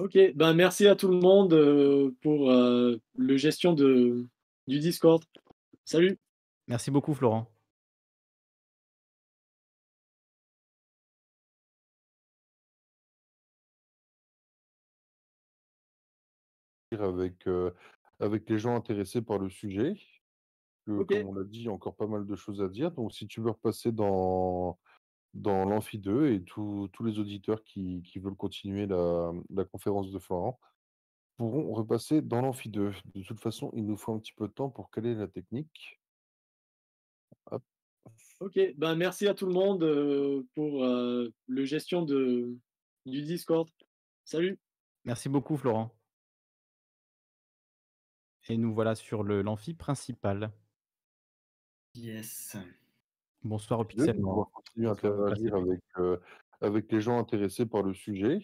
Ok, ben merci à tout le monde euh, pour la euh, le gestion du Discord. Salut. Merci beaucoup, Florent. Avec, euh, avec les gens intéressés par le sujet. Comme on l'a dit, il y a encore pas mal de choses à dire. Donc, si tu veux repasser dans, dans l'amphi 2 et tous les auditeurs qui, veulent continuer la, conférence de Florent pourront repasser dans l'amphi 2. De toute façon, il nous faut un petit peu de temps pour caler la technique. Ok, ben merci à tout le monde euh, pour la euh, le gestion de, du Discord. Salut. Merci beaucoup Florent. Et nous voilà sur l'amphi principal. Yes. Bonsoir au Pixel. On va continuer à interagir euh, avec, les gens intéressés par le sujet.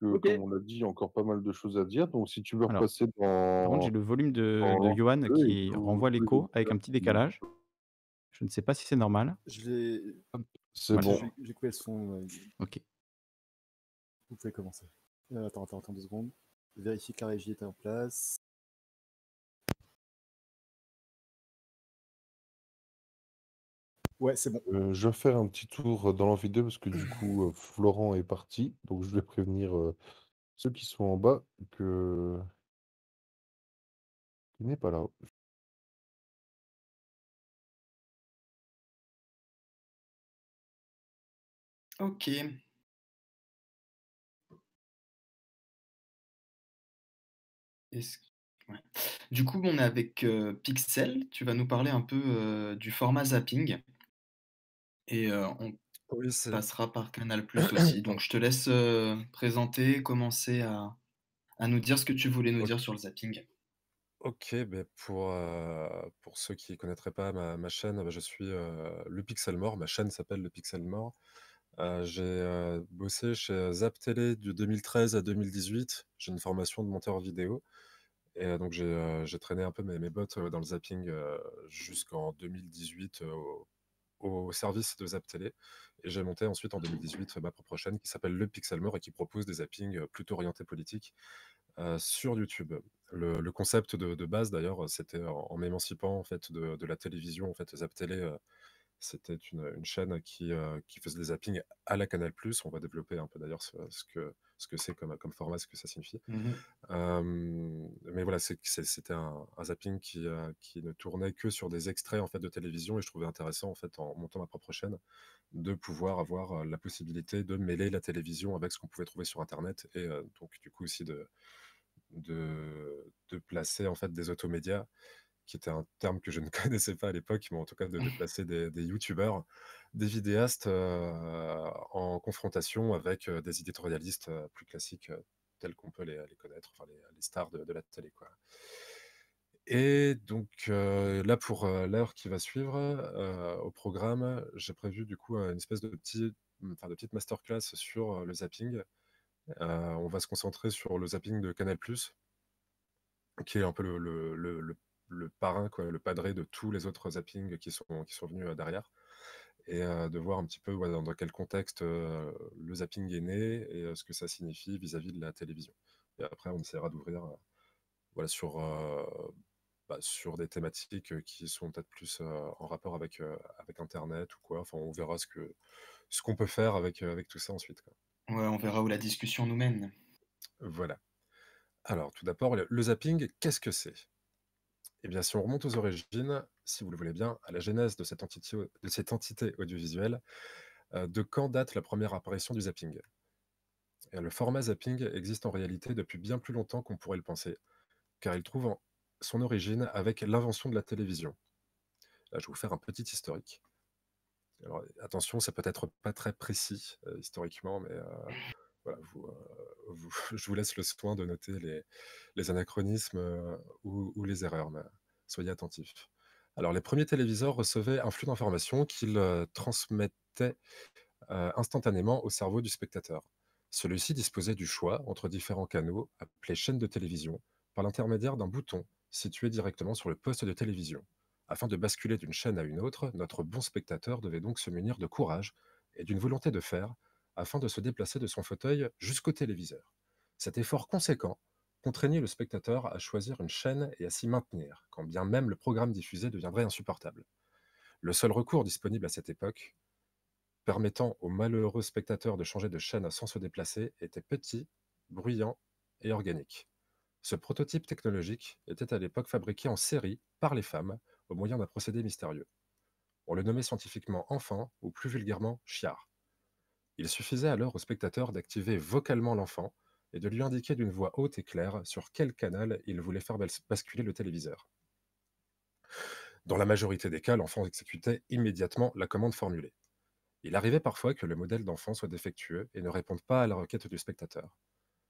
Comme on l'a dit, il y a encore pas mal de choses à dire. Donc, si tu veux repasser dans. Par contre, j'ai le volume de, Johan qui renvoie l'écho avec un petit décalage. Je ne sais pas si c'est normal. Ah, c'est bon. J'ai coupé le son. Ok. Vous pouvez commencer. Euh, attends, attends, attends deux secondes. Vérifie que la régie est en place. Euh, je vais faire un petit tour euh, dans l'envie de... parce que du coup, euh, Florent est parti. Donc, je vais prévenir ceux qui sont en bas que. Il n'est pas là. Ok. Du coup, on est avec Pixel. Tu vas nous parler un peu du format zapping. Et on passera par Canal Plus aussi. Donc je te laisse présenter, commencer à, nous dire ce que tu voulais nous dire sur le zapping. Ok, ben, pour, pour ceux qui ne connaîtraient pas ma, chaîne, ben, je suis le Pixel Mort. Ma chaîne s'appelle le Pixel Mort. J'ai bossé chez Zap Télé de 2013 à 2018. J'ai une formation de monteur vidéo. Et donc j'ai traîné un peu mes, mes bottes dans le zapping jusqu'en 2018 au au service de Zap Télé. Et j'ai monté ensuite en 2018 mmh ma propre chaîne qui s'appelle Le Pixel Pixelmur et qui propose des zappings plutôt orientés politiques sur YouTube. Le, concept de, base d'ailleurs, c'était en, m'émancipant en fait de, la télévision, en fait Zap Télé c'était une, une, chaîne qui, euh, qui, faisait des zappings à la Canal. On va développer un peu d'ailleurs ce, ce, que ce que c'est comme, comme format, ce que ça signifie. Mmh mais voilà, c'était un, un, zapping qui, euh, qui ne tournait que sur des extraits en fait, de télévision et je trouvais intéressant en, fait, en montant ma propre chaîne de pouvoir avoir euh, la possibilité de mêler la télévision avec ce qu'on pouvait trouver sur Internet et donc du coup aussi de, de, de, placer en fait des automédias qui était un terme que je ne connaissais pas à l'époque, mais en tout cas de déplacer des, des youtubeurs, des vidéastes euh, en confrontation avec euh, des éditorialistes euh, plus classiques tels qu'on peut les, les connaître, enfin les, stars de, la télé. Quoi. Et donc là, pour l'heure qui va suivre, au programme, j'ai prévu du coup une espèce de, petit, enfin, de petite masterclass sur le zapping. on va se concentrer sur le zapping de Canal, qui est un peu le le parrain, quoi, le padré de tous les autres zappings qui sont, qui sont venus euh, derrière. Et euh, de voir un petit peu dans, quel contexte euh, le zapping est né et ce que ça signifie vis-à-vis de la télévision. Et après, on essaiera d'ouvrir voilà, sur, bah, sur des thématiques qui sont peut-être plus en rapport avec, avec Internet ou quoi. Enfin, on verra ce qu'on ce qu'on peut faire avec, avec tout ça ensuite. on verra où la discussion nous mène. Voilà. Alors, tout d'abord, le zapping, qu'est-ce que c'est eh bien, si on remonte aux origines, si vous le voulez bien, à la genèse de cette entité, audiovisuelle, euh, de quand date la première apparition du zapping eh Le format zapping existe en réalité depuis bien plus longtemps qu'on pourrait le penser, car il trouve son origine avec l'invention de la télévision. Là, je vais vous faire un petit historique. Alors, attention, ça peut-être pas très précis euh, historiquement, mais euh, euh, je vous laisse le soin de noter les, anachronismes euh, ou, ou, les erreurs, mais soyez attentifs. Alors, les premiers téléviseurs recevaient un flux d'informations qu'ils euh, transmettaient instantanément au cerveau du spectateur. Celui-ci disposait du choix entre différents canaux appelés chaînes de télévision par l'intermédiaire d'un bouton situé directement sur le poste de télévision. Afin de basculer d'une chaîne à une autre, notre bon spectateur devait donc se munir de courage et d'une volonté de faire afin de se déplacer de son fauteuil jusqu'au téléviseur. Cet effort conséquent contraignait le spectateur à choisir une chaîne et à s'y maintenir, quand bien même le programme diffusé deviendrait insupportable. Le seul recours disponible à cette époque, permettant au malheureux spectateur de changer de chaîne sans se déplacer, était petit, bruyant et organique. Ce prototype technologique était à l'époque fabriqué en série par les femmes au moyen d'un procédé mystérieux. On le nommait scientifiquement enfant ou plus vulgairement chiard. Il suffisait alors au spectateur d'activer vocalement l'enfant et de lui indiquer d'une voix haute et claire sur quel canal il voulait faire basculer le téléviseur. Dans la majorité des cas, l'enfant exécutait immédiatement la commande formulée. Il arrivait parfois que le modèle d'enfant soit défectueux et ne réponde pas à la requête du spectateur.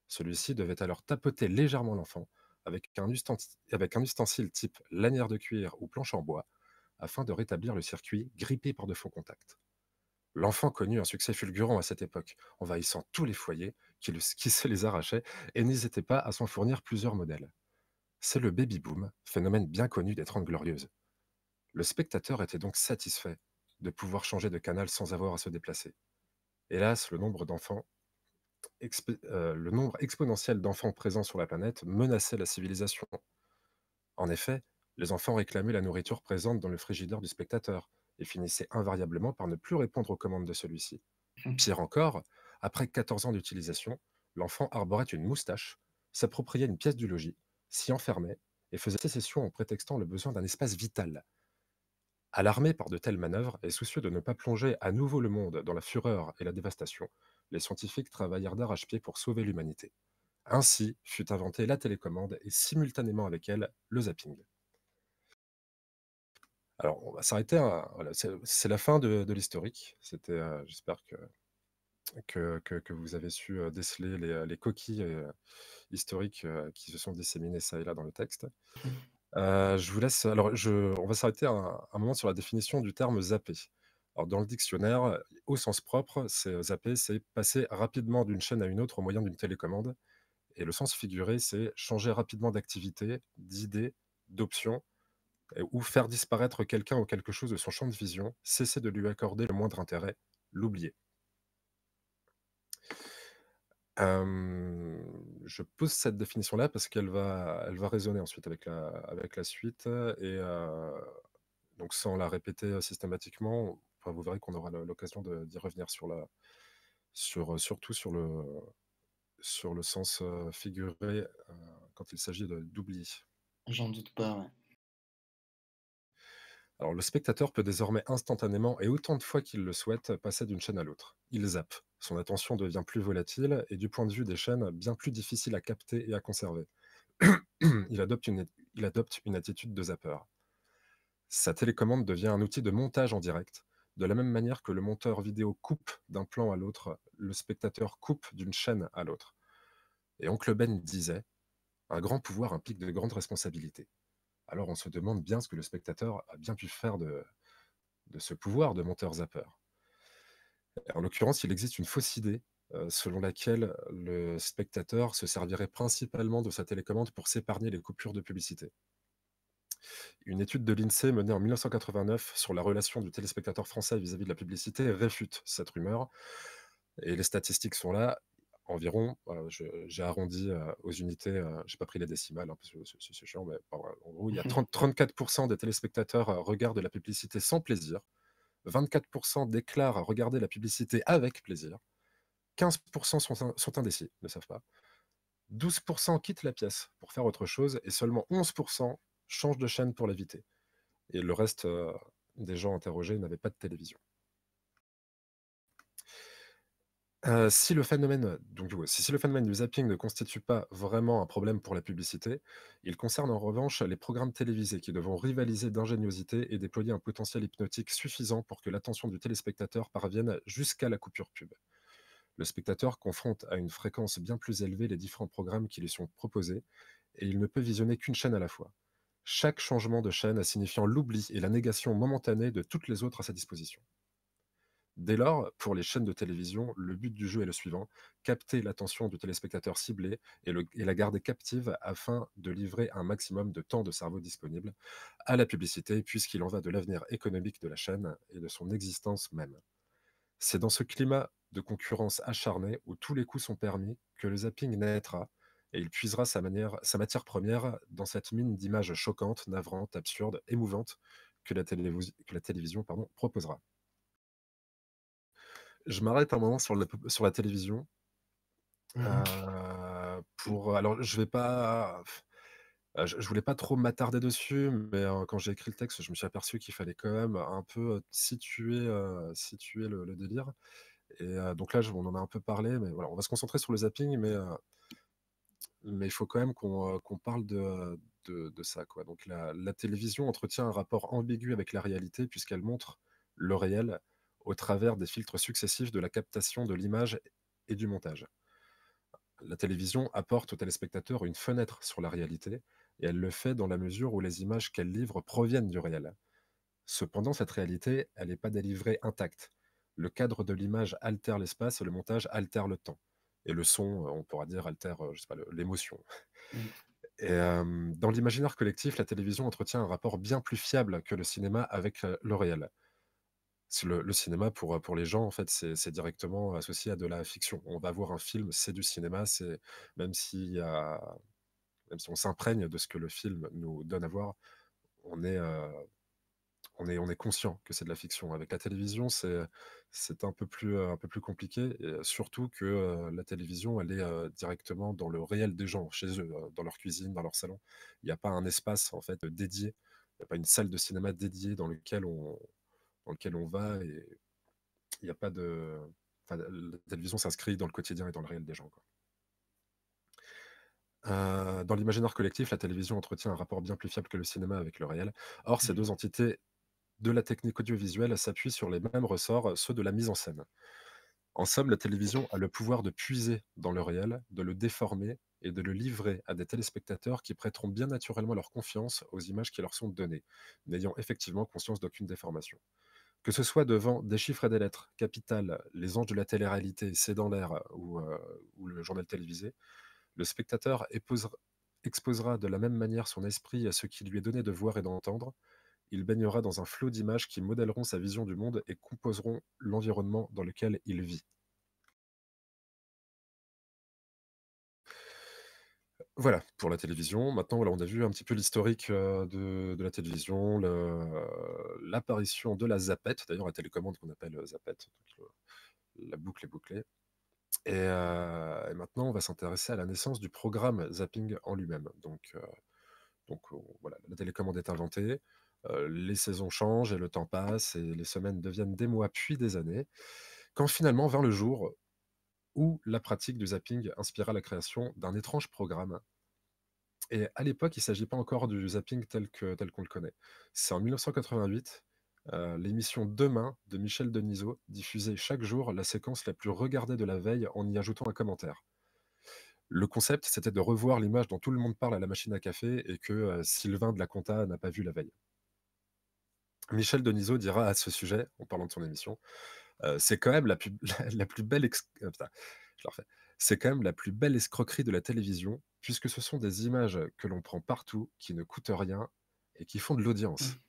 Celui-ci devait alors tapoter légèrement l'enfant avec, un, ustensile type lanière de cuir ou planche en bois afin de rétablir le circuit grippé par de faux contacts. L'enfant connut un succès fulgurant à cette époque, envahissant tous les foyers qui, le, se les arrachaient et n'hésitaient pas à s'en fournir plusieurs modèles. C'est le baby-boom, phénomène bien connu des Trente Glorieuses. Le spectateur était donc satisfait de pouvoir changer de canal sans avoir à se déplacer. Hélas, le nombre d'enfants euh, le nombre exponentiel d'enfants présents sur la planète menaçait la civilisation. En effet, les enfants réclamaient la nourriture présente dans le frigideur du spectateur, et finissait invariablement par ne plus répondre aux commandes de celui-ci. Mmh. Pire encore, après 14 ans d'utilisation, l'enfant arborait une moustache, s'appropriait une pièce du logis, s'y enfermait et faisait sécession en prétextant le besoin d'un espace vital. Alarmé par de telles manœuvres et soucieux de ne pas plonger à nouveau le monde dans la fureur et la dévastation, les scientifiques travaillèrent d'arrache-pied pour sauver l'humanité. Ainsi fut inventée la télécommande et simultanément avec elle le zapping. Alors, on va s'arrêter. c'est la fin de, l'historique. C'était, euh, j'espère que, que, vous avez su euh, déceler les, euh, coquilles historiques qui se sont disséminées ça et là dans le texte. Mmh. je vous laisse. Alors, je, on va s'arrêter un, moment sur la définition du terme zapper. Alors, dans le dictionnaire, au sens propre, c'est zapper, c'est passer rapidement d'une chaîne à une autre au moyen d'une télécommande. Et le sens figuré, c'est changer rapidement d'activité, d'idée, d'option ou faire disparaître quelqu'un ou quelque chose de son champ de vision, cesser de lui accorder le moindre intérêt, l'oublier. je pose cette définition-là parce qu'elle va, elle va résonner ensuite avec la, avec la suite. Et donc, sans la répéter systématiquement, vous verrez qu'on aura l'occasion d'y revenir sur la, sur, euh, surtout sur le, sur le sens figuré quand il s'agit d'oublier. J'en doute pas, ouais le spectateur peut désormais instantanément et autant de fois qu'il le souhaite passer d'une chaîne à l'autre. Il zappe, son attention devient plus volatile et du point de vue des chaînes bien plus difficile à capter et à conserver. il, adopte une, attitude de zappeur. Sa télécommande devient un outil de montage en direct. De la même manière que le monteur vidéo coupe d'un plan à l'autre, le spectateur coupe d'une chaîne à l'autre. Et Oncle Ben disait Un grand pouvoir implique de grandes responsabilités alors on se demande bien ce que le spectateur a bien pu faire de, ce pouvoir de monteur zapper. En l'occurrence, il existe une fausse idée euh, selon laquelle le spectateur se servirait principalement de sa télécommande pour s'épargner les coupures de publicité. Une étude de l'INSEE menée en 1989 sur la relation du téléspectateur français vis à -vis de la publicité réfute cette rumeur. Et les statistiques sont là environ, euh, j'ai arrondi euh, aux unités, euh, j'ai pas pris les décimales, hein, parce que c'est chiant, mais en gros, il y a 34% mmh des téléspectateurs regardent la publicité sans plaisir, 24% déclarent regarder la publicité avec plaisir, 15% sont, indécis, ne savent pas, 12% quittent la pièce pour faire autre chose, et seulement 11% changent de chaîne pour l'éviter. Et le reste des gens interrogés n'avaient pas de télévision. si le phénomène, du si le phénomène du zapping ne constitue pas vraiment un problème pour la publicité, il concerne en revanche les programmes télévisés qui devront rivaliser d'ingéniosité et déployer un potentiel hypnotique suffisant pour que l'attention du téléspectateur parvienne jusqu'à la coupure pub. Le spectateur confronte à une fréquence bien plus élevée les différents programmes qui lui sont proposés et il ne peut visionner qu'une chaîne à la fois. Chaque changement de chaîne a signifiant l'oubli et la négation momentanée de toutes les autres à sa disposition. Dès lors, pour les chaînes de télévision, le but du jeu est le suivant capter l'attention du téléspectateur ciblé et, la garder captive afin de livrer un maximum de temps de cerveau disponible à la publicité, puisqu'il en va de l'avenir économique de la chaîne et de son existence même. C'est dans ce climat de concurrence acharnée où tous les coups sont permis que le zapping naîtra et il puisera sa, matière première dans cette mine d'images choquantes, navrantes, absurdes, émouvantes que la, télévision proposera je m'arrête un moment sur la, sur la télévision. Mmh euh, pour, alors, je vais pas. Euh, je, voulais pas trop m'attarder dessus, mais euh, quand j'ai écrit le texte, je me suis aperçu qu'il fallait quand même un peu situer, situer le, délire. Et donc là, on en a un peu parlé, mais voilà, on va se concentrer sur le zapping, mais mais il faut quand même qu'on parle de, de, ça, quoi. Donc la, la, télévision entretient un rapport ambigu avec la réalité puisqu'elle montre le réel au travers des filtres successifs de la captation de l'image et du montage. La télévision apporte au téléspectateur une fenêtre sur la réalité, et elle le fait dans la mesure où les images qu'elle livre proviennent du réel. Cependant, cette réalité, elle n'est pas délivrée intacte. Le cadre de l'image altère l'espace, et le montage altère le temps. Et le son, euh, on pourra dire, altère euh, l'émotion. Mm. Euh, dans l'imaginaire collectif, la télévision entretient un rapport bien plus fiable que le cinéma avec le réel le, cinéma pour, pour les gens, en fait, c'est directement associé à de la fiction. On va voir un film, c'est du cinéma, c'est même si, même si on s'imprègne de ce que le film nous donne à voir, on est, euh, on est, on est conscient que c'est de la fiction. Avec la télévision, c'est un, peu plus, un peu plus compliqué, euh, surtout que euh, la télévision, elle est directement dans le réel des gens, chez eux, dans leur cuisine, dans leur salon. Il n'y a pas un espace en fait dédié, il n'y a pas une salle de cinéma dédiée dans laquelle on dans lequel on va et il n'y a pas de. la télévision s'inscrit dans le quotidien et dans le réel des gens. Euh, dans l'imaginaire collectif, la télévision entretient un rapport bien plus fiable que le cinéma avec le réel. Or, ces mmh. deux entités de la technique audiovisuelle s'appuient sur les mêmes ressorts, ceux de la mise en scène. En somme, la télévision a le pouvoir de puiser dans le réel, de le déformer et de le livrer à des téléspectateurs qui prêteront bien naturellement leur confiance aux images qui leur sont données, n'ayant effectivement conscience d'aucune déformation que ce soit devant des chiffres et des lettres, capitales, les anges de la télé-réalité, C'est dans l'air euh, euh, ou, le journal télévisé, le spectateur exposera de la même manière son esprit à ce qui lui est donné de voir et d'entendre. Il baignera dans un flot d'images qui modèleront sa vision du monde et composeront l'environnement dans lequel il vit. Voilà, pour la télévision. Maintenant, voilà, on a vu un petit peu l'historique de, la télévision, l'apparition de la Zapette, d'ailleurs la télécommande qu'on appelle Zapette, la boucle est bouclée. Et, maintenant, on va s'intéresser à la naissance du programme Zapping en lui-même. Donc, voilà, la télécommande est inventée, les saisons changent et le temps passe et les semaines deviennent des mois puis des années, quand finalement vers le jour où la pratique du zapping inspira la création d'un étrange programme. Et à l'époque, il ne s'agit pas encore du zapping tel qu'on tel le connaît. C'est en 1988, euh, l'émission Demain de Michel Denisot diffusait chaque jour la séquence la plus regardée de la veille en y ajoutant un commentaire. Le concept, c'était de revoir l'image dont tout le monde parle à la machine à café et que euh, Sylvain de la Conta n'a pas vu la veille. Michel Denisot dira à ce sujet, en parlant de son émission, c'est quand même la, plus, belle. C'est quand même la plus belle escroquerie de la télévision, puisque ce sont des images que l'on prend partout, qui ne coûtent rien et qui font de l'audience. Mmh.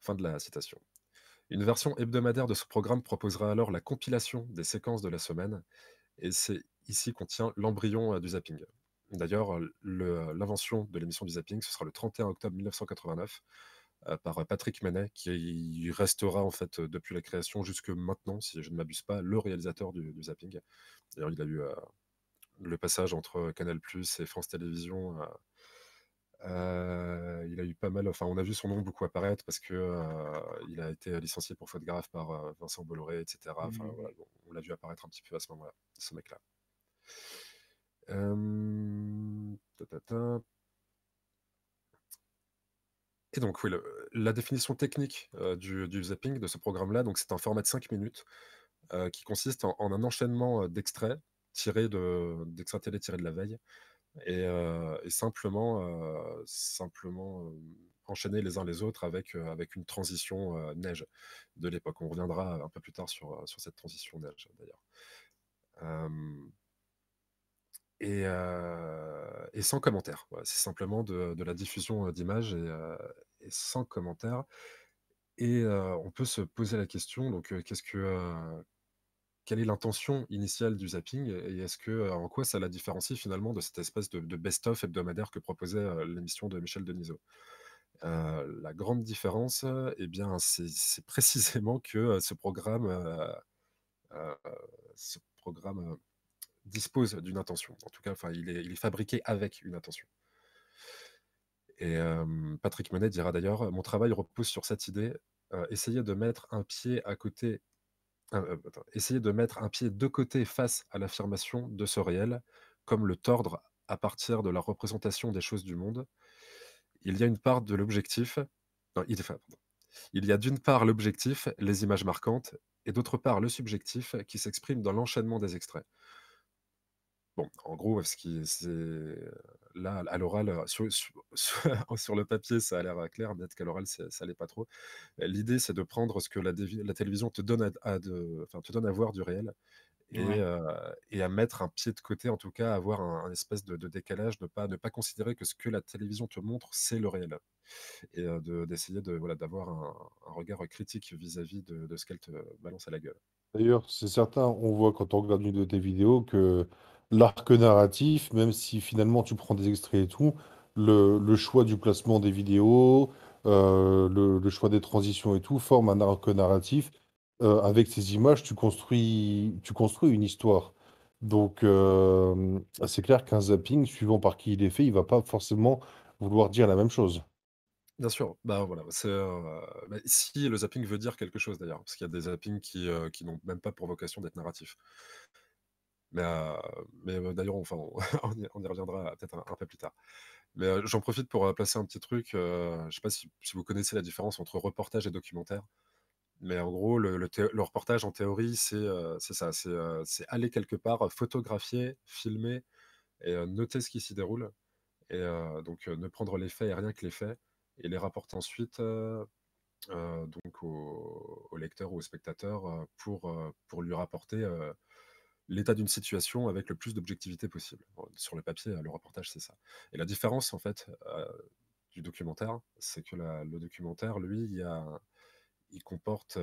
Fin de la citation. Une version hebdomadaire de ce programme proposera alors la compilation des séquences de la semaine, et c'est ici qu'on tient l'embryon du zapping. D'ailleurs, l'invention de l'émission du zapping, ce sera le 31 octobre 1989, euh, par euh, Patrick Manet, qui restera en fait euh, depuis la création jusque maintenant, si je ne m'abuse pas, le réalisateur du, zapping. D'ailleurs, il a eu le passage entre Canal Plus et France Télévisions. il a eu pas mal, enfin, on a vu son nom beaucoup apparaître parce que il a été licencié pour faute grave par Vincent Bolloré, etc. Enfin, mmh. on l'a vu apparaître un petit peu à ce moment-là, ce mec-là. Et donc, oui, la définition technique du, du, zapping de ce programme-là, donc c'est un format de 5 minutes qui consiste en, un enchaînement d'extraits tirés de télé tirés de la veille et, simplement simplement enchaîner les uns les autres avec, avec une transition neige de l'époque. On reviendra un peu plus tard sur, sur cette transition neige d'ailleurs et, sans commentaire. c'est simplement de, la diffusion d'images et, sans commentaire. Et on peut se poser la question, donc qu'est-ce que quelle est l'intention initiale du zapping et est-ce que en quoi ça la différencie finalement de cette espèce de, best-of hebdomadaire que proposait l'émission de Michel Deniso. La grande différence, eh bien, c'est précisément que ce programme, euh, ce programme dispose d'une intention. En tout cas, enfin, il est, fabriqué avec une intention. Et euh, Patrick Monet dira d'ailleurs Mon travail repose sur cette idée. Euh, essayer de mettre un pied à côté, euh, essayer de mettre un pied de côté face à l'affirmation de ce réel, comme le tordre à partir de la représentation des choses du monde. Il y a une part de l'objectif. il y a d'une part l'objectif, les images marquantes, et d'autre part le subjectif qui s'exprime dans l'enchaînement des extraits en gros, ce qui c'est euh, là à l'oral euh, sur, le papier, ça a l'air euh, clair, peut-être qu'à l'oral ça, ça l'est pas trop. L'idée, c'est de prendre ce que la, télévision te donne à, te donne à voir du réel et, à mettre un pied de côté, en tout cas, avoir un, espèce de, décalage, de pas, ne pas considérer que ce que la télévision te montre, c'est le réel. Et d'essayer de, voilà, d'avoir un, regard critique vis-à-vis de, ce qu'elle te balance à la gueule. D'ailleurs, c'est certain, on voit quand on regarde une de tes vidéos que l'arc narratif, même si finalement tu prends des extraits et tout, le, choix du placement des vidéos, euh, le, choix des transitions et tout, forme un arc narratif. Euh, avec ces images, tu construis, tu construis une histoire. Donc, euh, c'est clair qu'un zapping, suivant par qui il est fait, il va pas forcément vouloir dire la même chose. Bien sûr, bah voilà, euh, bah, si le zapping veut dire quelque chose d'ailleurs, parce qu'il y a des zappings qui, euh, qui n'ont même pas pour vocation d'être narratifs. Mais, euh, mais, d'ailleurs, enfin, on y reviendra peut-être un peu plus tard. Mais, j'en profite pour, placer un petit truc, je je sais pas si vous connaissez la différence entre reportage et documentaire? Mais en gros, le le reportage en théorie, c'est, ça, c'est, aller quelque part, photographier, filmer et noter ce qui s'y déroule et donc, ne prendre les faits et rien que les faits et les rapporte ensuite euh, euh, donc au, lecteur ou au spectateur euh, pour, pour lui rapporter l'état d'une situation avec le plus d'objectivité possible. Sur le papier, le reportage, c'est ça. Et la différence, en fait, du documentaire, c'est que le documentaire, lui, il, a, il comporte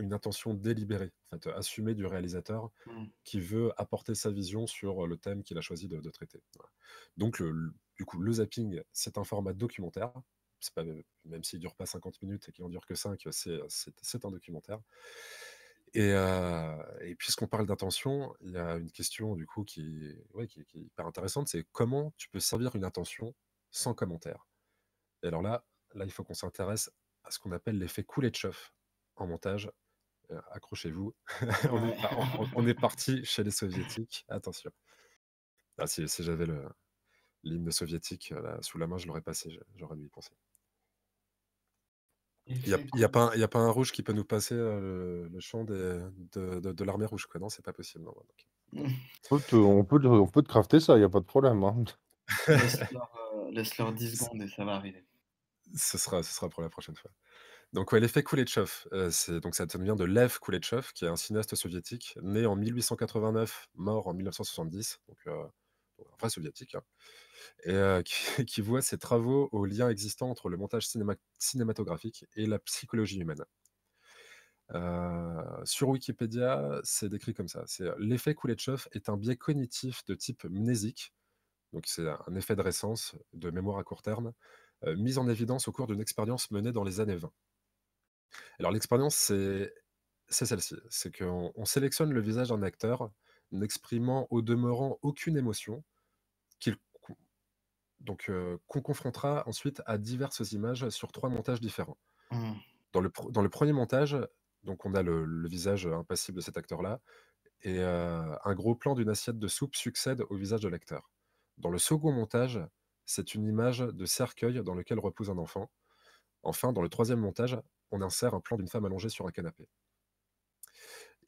une intention délibérée, fait, euh, assumée du réalisateur mmh. qui veut apporter sa vision sur euh, le thème qu'il a choisi de, traiter. Donc, euh, le, du coup, le zapping, c'est un format documentaire. Pas, même s'il ne dure pas 50 minutes et qu'il n'en dure que 5, c'est un documentaire. Et, puisqu'on parle d'intention, il y a une question du coup qui, est hyper intéressante, c'est comment tu peux servir une intention sans commentaire. Et alors là, là il faut qu'on s'intéresse à ce qu'on appelle l'effet coulé de chauffe en montage euh, accrochez-vous, on, est, parti chez les soviétiques, attention. Ah, si, j'avais l'hymne soviétique euh, sous la main, je l'aurais passé, j'aurais dû y penser. Il n'y a, pas, un rouge qui peut nous passer euh, le, champ de, l'armée rouge, quoi. Non, c'est pas possible. on, peut crafter ça, il n'y a pas de problème. Hein. Laisse-leur 10 secondes et ça va arriver. ce sera pour la prochaine fois. Donc, l'effet Kuleshov, euh, c'est, donc ça vient de Lev Kuleshov, qui est un cinéaste soviétique, né en 1889, mort en 1970, euh, donc, un vrai soviétique, hein, et euh, qui, voit ses travaux au lien existant entre le montage cinématographique et la psychologie humaine. sur Wikipédia, c'est décrit comme ça. l'effet Kuleshov est un biais cognitif de type mnésique, donc c'est un effet de récence, de mémoire à court terme, mis en évidence au cours d'une expérience menée dans les années 20. Alors l'expérience, c'est celle-ci. C'est qu'on sélectionne le visage d'un acteur n'exprimant au demeurant aucune émotion qu'il donc qu'on confrontera ensuite à diverses images sur trois montages différents. Mmh. Dans le, premier montage, donc on a le, visage impassible de cet acteur-là, et un gros plan d'une assiette de soupe succède au visage de l'acteur. Dans le second montage, c'est une image de cercueil dans lequel repose un enfant. Enfin, dans le troisième montage, on insère un plan d'une femme allongée sur un canapé.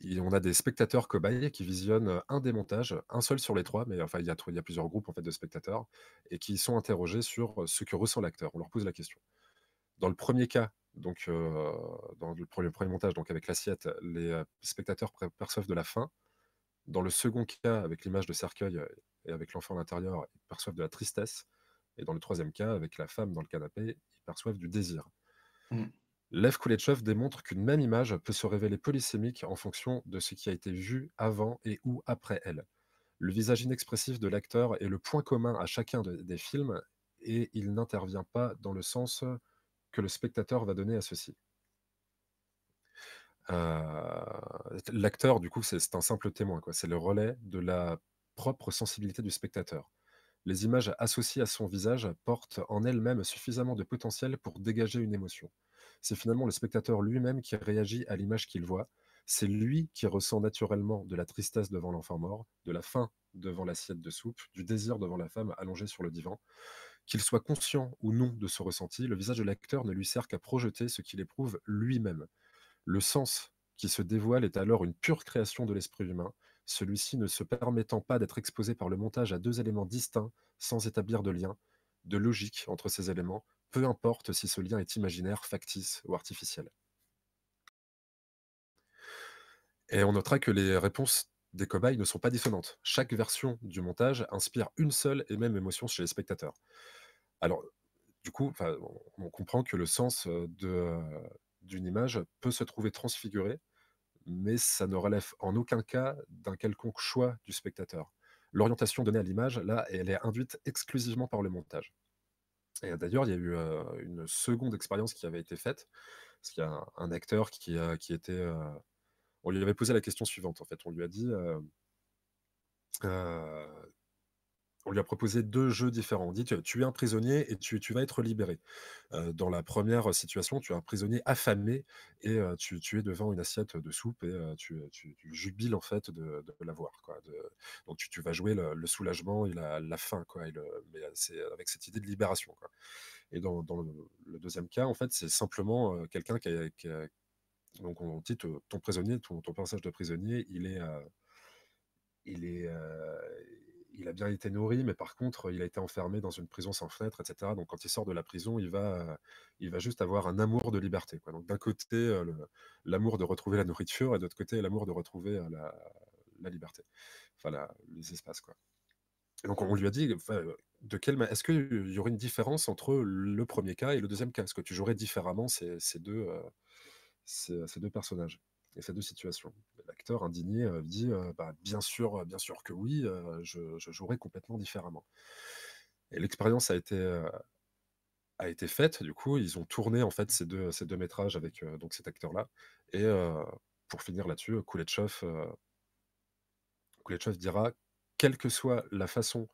Et on a des spectateurs cobayes qui visionnent un des montages, un seul sur les trois, mais enfin il y a, plusieurs groupes en fait de spectateurs et qui sont interrogés sur euh, ce que ressent l'acteur. On leur pose la question. Dans le premier cas, donc euh, dans le premier, montage, donc avec l'assiette, les euh, spectateurs perçoivent de la faim. Dans le second cas, avec l'image de cercueil et avec l'enfant à l'intérieur, ils perçoivent de la tristesse. Et dans le troisième cas, avec la femme dans le canapé, ils perçoivent du désir. Mmh. Lev Kouletchev démontre qu'une même image peut se révéler polysémique en fonction de ce qui a été vu avant et ou après elle. Le visage inexpressif de l'acteur est le point commun à chacun des films et il n'intervient pas dans le sens que le spectateur va donner à ceci. Euh, l'acteur, du coup, c'est un simple témoin, c'est le relais de la propre sensibilité du spectateur. Les images associées à son visage portent en elles-mêmes suffisamment de potentiel pour dégager une émotion. C'est finalement le spectateur lui-même qui réagit à l'image qu'il voit. C'est lui qui ressent naturellement de la tristesse devant l'enfant mort, de la faim devant l'assiette de soupe, du désir devant la femme allongée sur le divan. Qu'il soit conscient ou non de ce ressenti, le visage de l'acteur ne lui sert qu'à projeter ce qu'il éprouve lui-même. Le sens qui se dévoile est alors une pure création de l'esprit humain, celui-ci ne se permettant pas d'être exposé par le montage à deux éléments distincts sans établir de lien, de logique entre ces éléments, peu importe si ce lien est imaginaire, factice ou artificiel. Et on notera que les réponses des cobayes ne sont pas dissonantes. Chaque version du montage inspire une seule et même émotion chez les spectateurs. Alors, du coup, on comprend que le sens euh, euh, d'une image peut se trouver transfiguré mais ça ne relève en aucun cas d'un quelconque choix du spectateur. L'orientation donnée à l'image, là, elle est induite exclusivement par le montage. Et d'ailleurs, il y a eu euh, une seconde expérience qui avait été faite, parce qu'il y a un, acteur qui, euh, qui était... Euh, on lui avait posé la question suivante, en fait. On lui a dit, on lui a proposé deux jeux différents. On dit tu, es un prisonnier et tu, vas être libéré. dans la première situation, tu es un prisonnier affamé et tu, es devant une assiette de soupe et tu, jubiles en fait de, l'avoir. Donc tu, vas jouer le, soulagement et la, la faim, quoi, mais c'est avec cette idée de libération. Et dans, le, deuxième cas, en fait, c'est simplement quelqu'un qui a, Donc on dit ton prisonnier, ton, ton, personnage de prisonnier, il est. il est il a bien été nourri, mais par contre, il a été enfermé dans une prison sans fenêtre, etc. Donc, quand il sort de la prison, il va, euh, il va juste avoir un amour de liberté. Donc, d'un côté, euh, l'amour de retrouver la nourriture, et d'autre côté, l'amour de retrouver euh, la, liberté, enfin, les espaces, quoi. donc, on lui a dit, de quelle est-ce qu'il y aurait une différence entre le premier cas et le deuxième cas Est-ce que tu jouerais différemment ces, deux, ces deux personnages et ces deux situations. L'acteur indigné euh, dit euh, bah, bien sûr, euh, bien sûr que oui, je, jouerai complètement différemment. Et l'expérience a été a été faite. Du coup, ils ont tourné en fait ces deux, ces deux métrages avec donc cet acteur-là. Et pour finir là-dessus, Kuleshov, dira quelle que soit la façon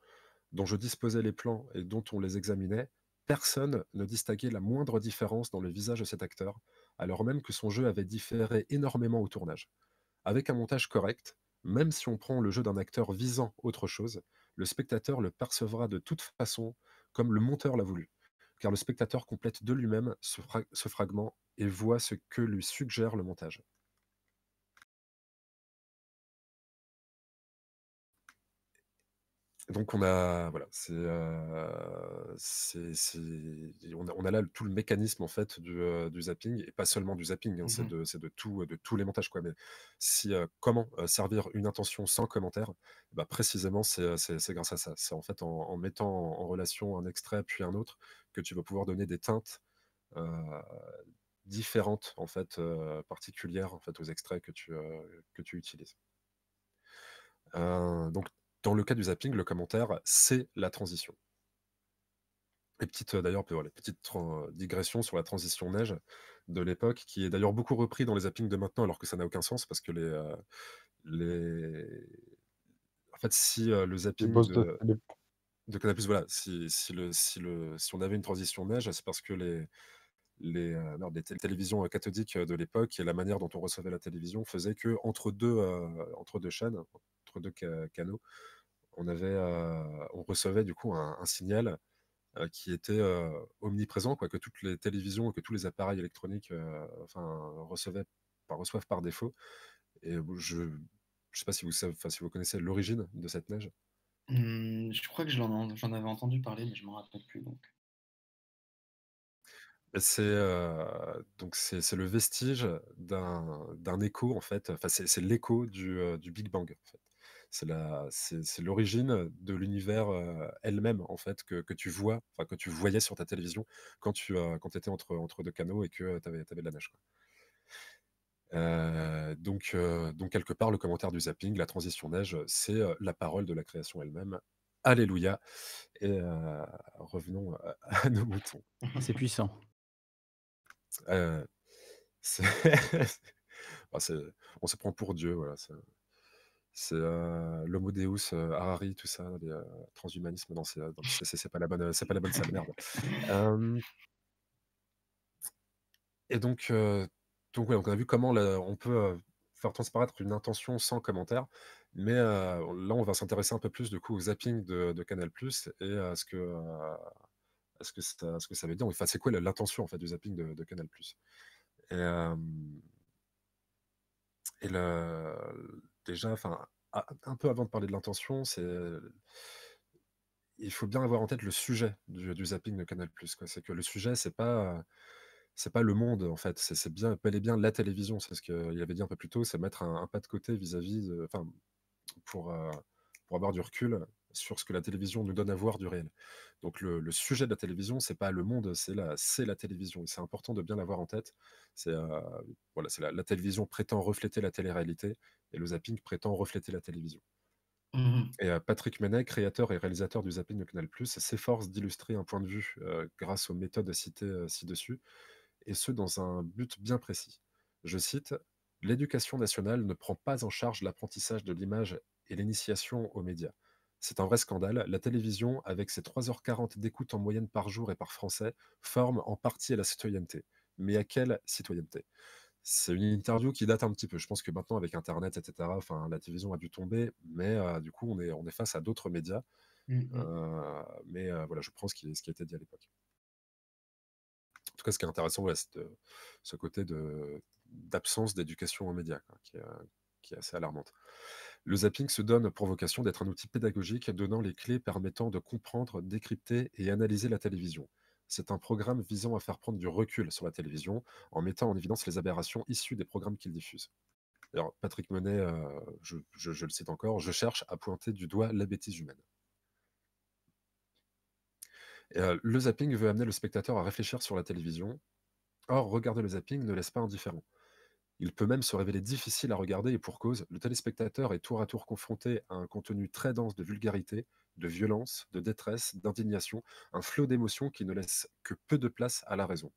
dont je disposais les plans et dont on les examinait, personne ne distinguait la moindre différence dans le visage de cet acteur alors même que son jeu avait différé énormément au tournage. Avec un montage correct, même si on prend le jeu d'un acteur visant autre chose, le spectateur le percevra de toute façon comme le monteur l'a voulu, car le spectateur complète de lui-même ce, fragment et voit ce que lui suggère le montage. donc on a voilà, c'est euh, on, là tout le mécanisme en fait euh, du, zapping et pas seulement du zapping, hein, mmh c'est de, tout de tous les montages quoi. Mais si euh, comment servir une intention sans commentaire, bah, précisément c'est grâce à ça. C'est en fait en, mettant en, relation un extrait puis un autre que tu vas pouvoir donner des teintes différentes en fait particulières en fait aux extraits que tu que tu utilises. donc dans le cas du zapping, le commentaire, c'est la transition. Et petite, euh, d'ailleurs, les petite euh, digression sur la transition neige de l'époque, qui est d'ailleurs beaucoup repris dans les zappings de maintenant, alors que ça n'a aucun sens, parce que les, euh, les... En fait, si le zapping de, de, voilà, si, si, le, si, le, si on avait une transition neige, c'est parce que les, les, télévisions cathodiques de l'époque et la manière dont on recevait la télévision faisait que entre deux, entre deux chaînes, entre deux canaux, on, avait, euh, on recevait du coup un, signal euh, qui était euh, omniprésent, quoi, que toutes les télévisions, que tous les appareils électroniques enfin, recevaient, reçoivent par défaut. Et je ne sais pas si vous, si vous connaissez l'origine de cette neige. Mmh, je crois que j'en avais entendu parler, mais je ne m'en rappelle plus. Donc. Bah, c'est donc le vestige d'un écho en fait. Enfin, c'est l'écho du, du, Big Bang en fait c'est l'origine de l'univers elle-même en fait que, tu vois, que tu voyais sur ta télévision quand tu quand étais entre, entre deux canaux et que tu avais, de la neige. donc, donc, quelque part, le commentaire du zapping, la transition neige, c'est la parole de la création elle-même. Alléluia. Et revenons à, nos moutons. C'est puissant. on se prend pour Dieu. Voilà, c'est le euh, l'homo deus euh, Harari tout ça euh, transhumanisme c'est pas la bonne c'est pas la bonne salle merde et donc donc on a vu comment on peut faire transparaître une intention sans commentaire mais là on va s'intéresser un peu plus du coup au zapping de, Canal Plus et à ce que ce que ça, ce que ça veut dire enfin c'est quoi l'intention fait du zapping de, Canal Plus et, et le déjà, enfin, un peu avant de parler de l'intention, c'est il faut bien avoir en tête le sujet du, zapping de Canal+. C'est que le sujet, c'est pas c'est pas le monde en fait, c'est bien bel et bien la télévision. C'est ce qu'il avait dit un peu plus tôt, c'est mettre un, pas de côté vis-à-vis, enfin, pour euh, pour avoir du recul sur ce que la télévision nous donne à voir du réel. Donc le, sujet de la télévision, c'est pas le monde, c'est la, c'est la télévision. Et c'est important de bien l'avoir en tête. C'est euh, voilà, c'est la, la, télévision prétend refléter la télé-réalité et le zapping prétend refléter la télévision. Mmh. Et euh, Patrick Menet, créateur et réalisateur du zapping de Canal+, s'efforce d'illustrer un point de vue euh, grâce aux méthodes citées euh, ci-dessus, et ce dans un but bien précis. Je cite L'éducation nationale ne prend pas en charge l'apprentissage de l'image et l'initiation aux médias. C'est un vrai scandale. La télévision, avec ses 3h40 d'écoute en moyenne par jour et par français, forme en partie à la citoyenneté. Mais à quelle citoyenneté c'est une interview qui date un petit peu. Je pense que maintenant, avec Internet, etc., la télévision a dû tomber, mais du coup, on est, face à d'autres médias. Mmh mais voilà, je prends ce qui, a été dit à l'époque. En tout cas, ce qui est intéressant, c'est ce côté d'absence d'éducation aux médias, qui, est, qui, est assez alarmante. Le zapping se donne pour vocation d'être un outil pédagogique donnant les clés permettant de comprendre, décrypter et analyser la télévision. C'est un programme visant à faire prendre du recul sur la télévision en mettant en évidence les aberrations issues des programmes qu'il diffuse. Patrick Monet, euh, je, le cite encore, je cherche à pointer du doigt la bêtise humaine. Euh, le zapping veut amener le spectateur à réfléchir sur la télévision. Or, regarder le zapping ne laisse pas indifférent. Il peut même se révéler difficile à regarder et pour cause, le téléspectateur est tour à tour confronté à un contenu très dense de vulgarité, de violence, de détresse, d'indignation, un flot d'émotions qui ne laisse que peu de place à la raison.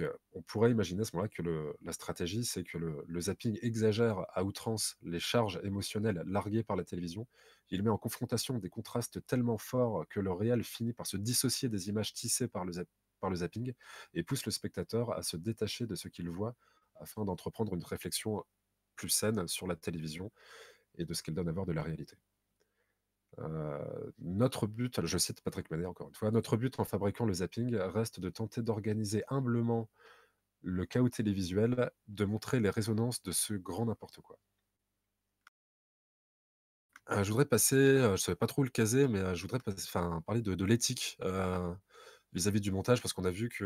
Euh, on pourrait imaginer à ce moment-là que la stratégie, c'est que le, zapping exagère à outrance les charges émotionnelles larguées par la télévision. Il met en confrontation des contrastes tellement forts que le réel finit par se dissocier des images tissées par le, par le zapping et pousse le spectateur à se détacher de ce qu'il voit afin d'entreprendre une réflexion plus saine sur la télévision et de ce qu'elle donne à voir de la réalité. Euh, notre but, je cite Patrick Manet encore une fois, notre but en fabriquant le zapping reste de tenter d'organiser humblement le chaos télévisuel, de montrer les résonances de ce grand n'importe quoi. Euh, je voudrais passer, euh, je ne savais pas trop où le caser, mais je voudrais parler de, l'éthique vis à -vis du montage, parce qu'on a vu que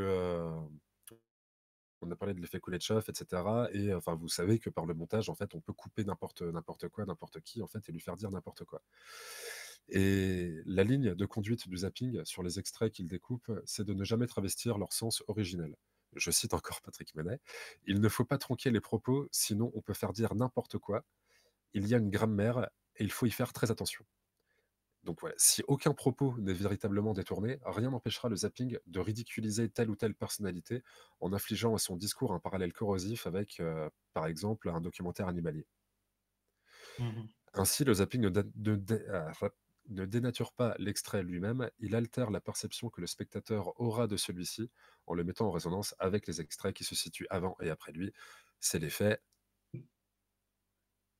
on a parlé de l'effet Kuletchov, etc. Et euh, enfin, vous savez que par le montage, en fait, on peut couper n'importe n'importe quoi, n'importe qui, en fait, et lui faire dire n'importe quoi. Et la ligne de conduite du zapping sur les extraits qu'il découpe, c'est de ne jamais travestir leur sens originel. Je cite encore Patrick Manet Il ne faut pas tronquer les propos, sinon on peut faire dire n'importe quoi. Il y a une grammaire et il faut y faire très attention. Donc voilà, si aucun propos n'est véritablement détourné, rien n'empêchera le zapping de ridiculiser telle ou telle personnalité en infligeant à son discours un parallèle corrosif avec, euh, par exemple, un documentaire animalier. Mmh Ainsi, le zapping ne, euh, ne dénature pas l'extrait lui-même, il altère la perception que le spectateur aura de celui-ci en le mettant en résonance avec les extraits qui se situent avant et après lui. C'est l'effet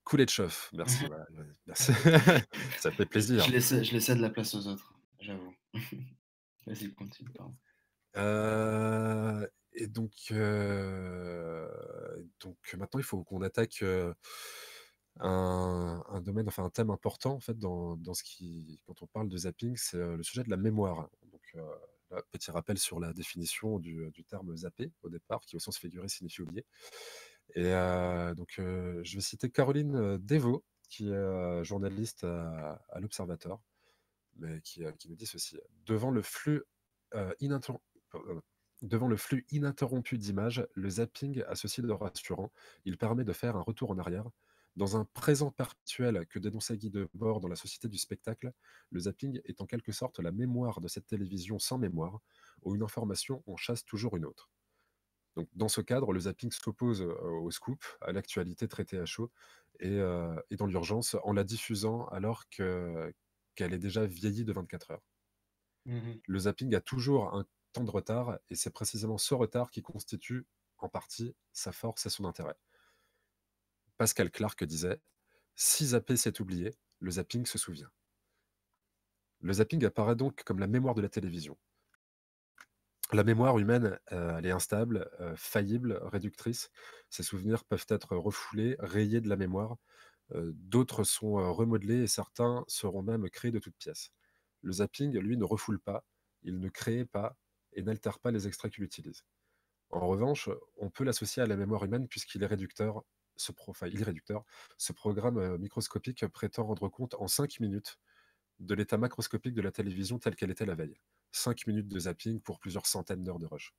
Cool de chauffe, merci. ça fait plaisir. Je laisse, je de la place aux autres, j'avoue. Vas-y, continue. Euh, et donc, euh, donc maintenant, il faut qu'on attaque euh, un, domaine, enfin un thème important en fait dans, dans ce qui, quand on parle de zapping, c'est le sujet de la mémoire. Donc, petit rappel sur la définition du, du terme zapper au départ, qui au sens figuré signifie oublier. Et donc, je vais citer Caroline Devaux, qui est journaliste à, l'Observateur, mais qui, nous dit ceci devant le flux ininterrompu Devant le flux ininterrompu d'images, le zapping a ceci de rassurant. Il permet de faire un retour en arrière. Dans un présent perpétuel que dénonçait Guy Debord dans la société du spectacle, le zapping est en quelque sorte la mémoire de cette télévision sans mémoire, où une information en chasse toujours une autre. Donc, dans ce cadre, le zapping s'oppose au scoop, à l'actualité traitée à chaud et, dans l'urgence en la diffusant alors qu'elle est déjà vieillie de 24 heures. Mmh le zapping a toujours un temps de retard et c'est précisément ce retard qui constitue en partie sa force et son intérêt. Pascal Clarke disait Si zapper s'est oublié, le zapping se souvient. Le zapping apparaît donc comme la mémoire de la télévision. La mémoire humaine, euh, elle est instable, euh, faillible, réductrice. Ses souvenirs peuvent être refoulés, rayés de la mémoire. Euh, d'autres sont remodelés et certains seront même créés de toutes pièces. Le zapping, lui, ne refoule pas, il ne crée pas et n'altère pas les extraits qu'il utilise. En revanche, on peut l'associer à la mémoire humaine puisqu'il est réducteur. Ce, réducteur. Ce programme microscopique prétend rendre compte en 5 minutes de l'état macroscopique de la télévision telle qu'elle était la veille. Cinq minutes de zapping pour plusieurs centaines d'heures de rush.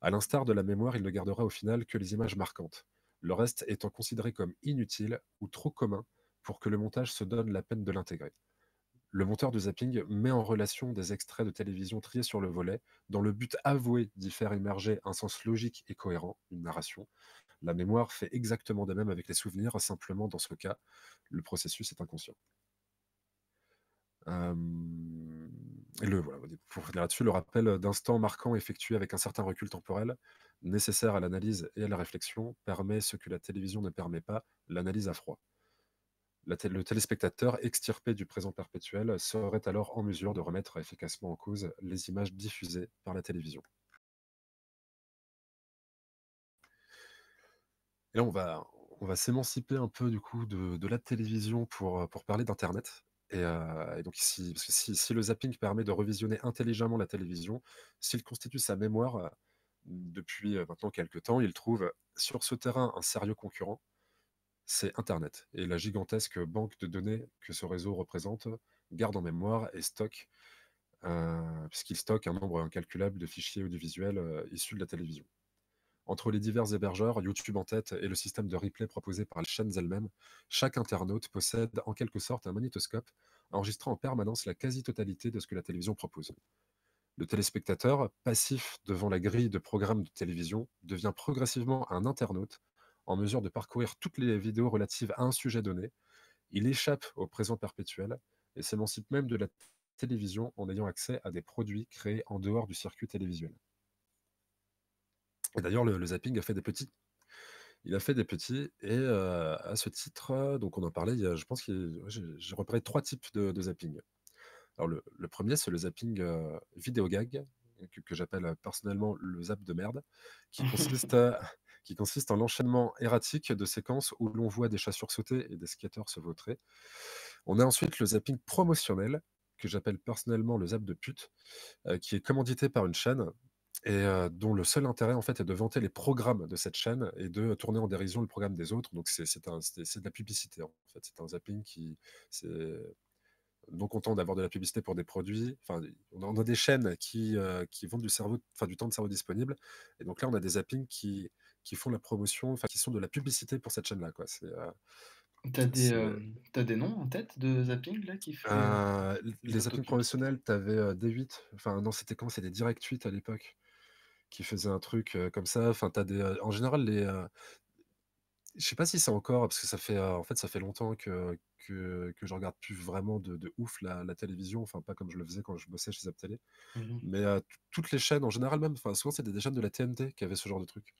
À l'instar de la mémoire, il ne gardera au final que les images marquantes, le reste étant considéré comme inutile ou trop commun pour que le montage se donne la peine de l'intégrer. Le monteur de zapping met en relation des extraits de télévision triés sur le volet dans le but avoué d'y faire émerger un sens logique et cohérent, une narration. La mémoire fait exactement de même avec les souvenirs, simplement dans ce cas, le processus est inconscient. Euh, le, voilà, pour revenir là-dessus, le rappel d'instants marquants effectués avec un certain recul temporel, nécessaire à l'analyse et à la réflexion, permet ce que la télévision ne permet pas, l'analyse à froid. le téléspectateur extirpé du présent perpétuel serait alors en mesure de remettre efficacement en cause les images diffusées par la télévision. Et là, on va, on va s'émanciper un peu du coup de, la télévision pour parler d'Internet. Et, donc, si, si, le zapping permet de revisionner intelligemment la télévision, s'il constitue sa mémoire depuis maintenant quelques temps, il trouve sur ce terrain un sérieux concurrent, c'est Internet. Et la gigantesque banque de données que ce réseau représente garde en mémoire et stocke, puisqu'il stocke un nombre incalculable de fichiers audiovisuels issus de la télévision. Entre les divers hébergeurs, YouTube en tête et le système de replay proposé par les chaînes elles-mêmes, chaque internaute possède en quelque sorte un magnétoscope enregistrant en permanence la quasi-totalité de ce que la télévision propose. Le téléspectateur, passif devant la grille de programmes de télévision, devient progressivement un internaute en mesure de parcourir toutes les vidéos relatives à un sujet donné. Il échappe au présent perpétuel et s'émancipe même de la télévision en ayant accès à des produits créés en dehors du circuit télévisuel. D'ailleurs, le, zapping a fait des petits. Il a fait des petits. Et euh, à ce titre, donc on en parlait, je pense que j'ai repéré trois types de, zapping. Alors, le, premier, c'est le zapping vidéogag, euh, vidéo gag, que, j'appelle personnellement le zap de merde, qui consiste, qui consiste en l'enchaînement erratique de séquences où l'on voit des chasseurs sauter et des skateurs se vautrer. On a ensuite le zapping promotionnel, que j'appelle personnellement le zap de pute, euh, qui est commandité par une chaîne et dont le seul intérêt en fait est de vanter les programmes de cette chaîne et de tourner en dérision le programme des autres. Donc c'est de la publicité en fait, c'est un zapping qui non content d'avoir de la publicité pour des produits. Enfin, on a des chaînes qui, qui vendent du cerveau, enfin du temps de cerveau disponible. Et donc là, on a des zappings qui, qui font la promotion, enfin qui sont de la publicité pour cette chaîne-là. Quoi. t'as, des, as des noms en tête de zapping là qui font, Les zappings professionnels, t'avais D8. Enfin non, c'était quand C'était Direct 8 à l'époque qui faisait un truc comme ça. Enfin, as des, en général, les, ne je sais pas si c'est encore, parce que ça fait, en fait, ça fait longtemps que, que, que je regarde plus vraiment de, ouf la, télévision, enfin, pas comme je le faisais quand je bossais chez Aptélé, mmh mais toutes les chaînes, en général même, enfin, souvent c'était des chaînes de la TNT qui avaient ce genre de truc.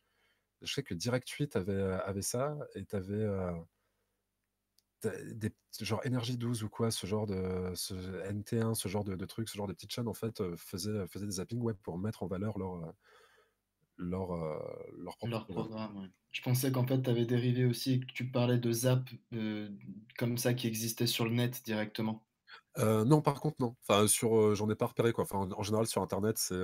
Je sais que Direct 8 avait, avait ça, et tu avais des, genre énergie 12 ou quoi, ce genre de ce NT1, ce genre de, de trucs, ce genre de petites chaînes en fait faisaient, faisaient des zappings web pour mettre en valeur leur, leur, euh, leur, programme. Je pensais qu'en fait, tu avais dérivé aussi, que tu parlais de Zap euh, comme ça qui existait sur le net directement. Euh, non, par contre, non. Enfin, sur, j'en ai pas repéré quoi. en, général, sur Internet, c'est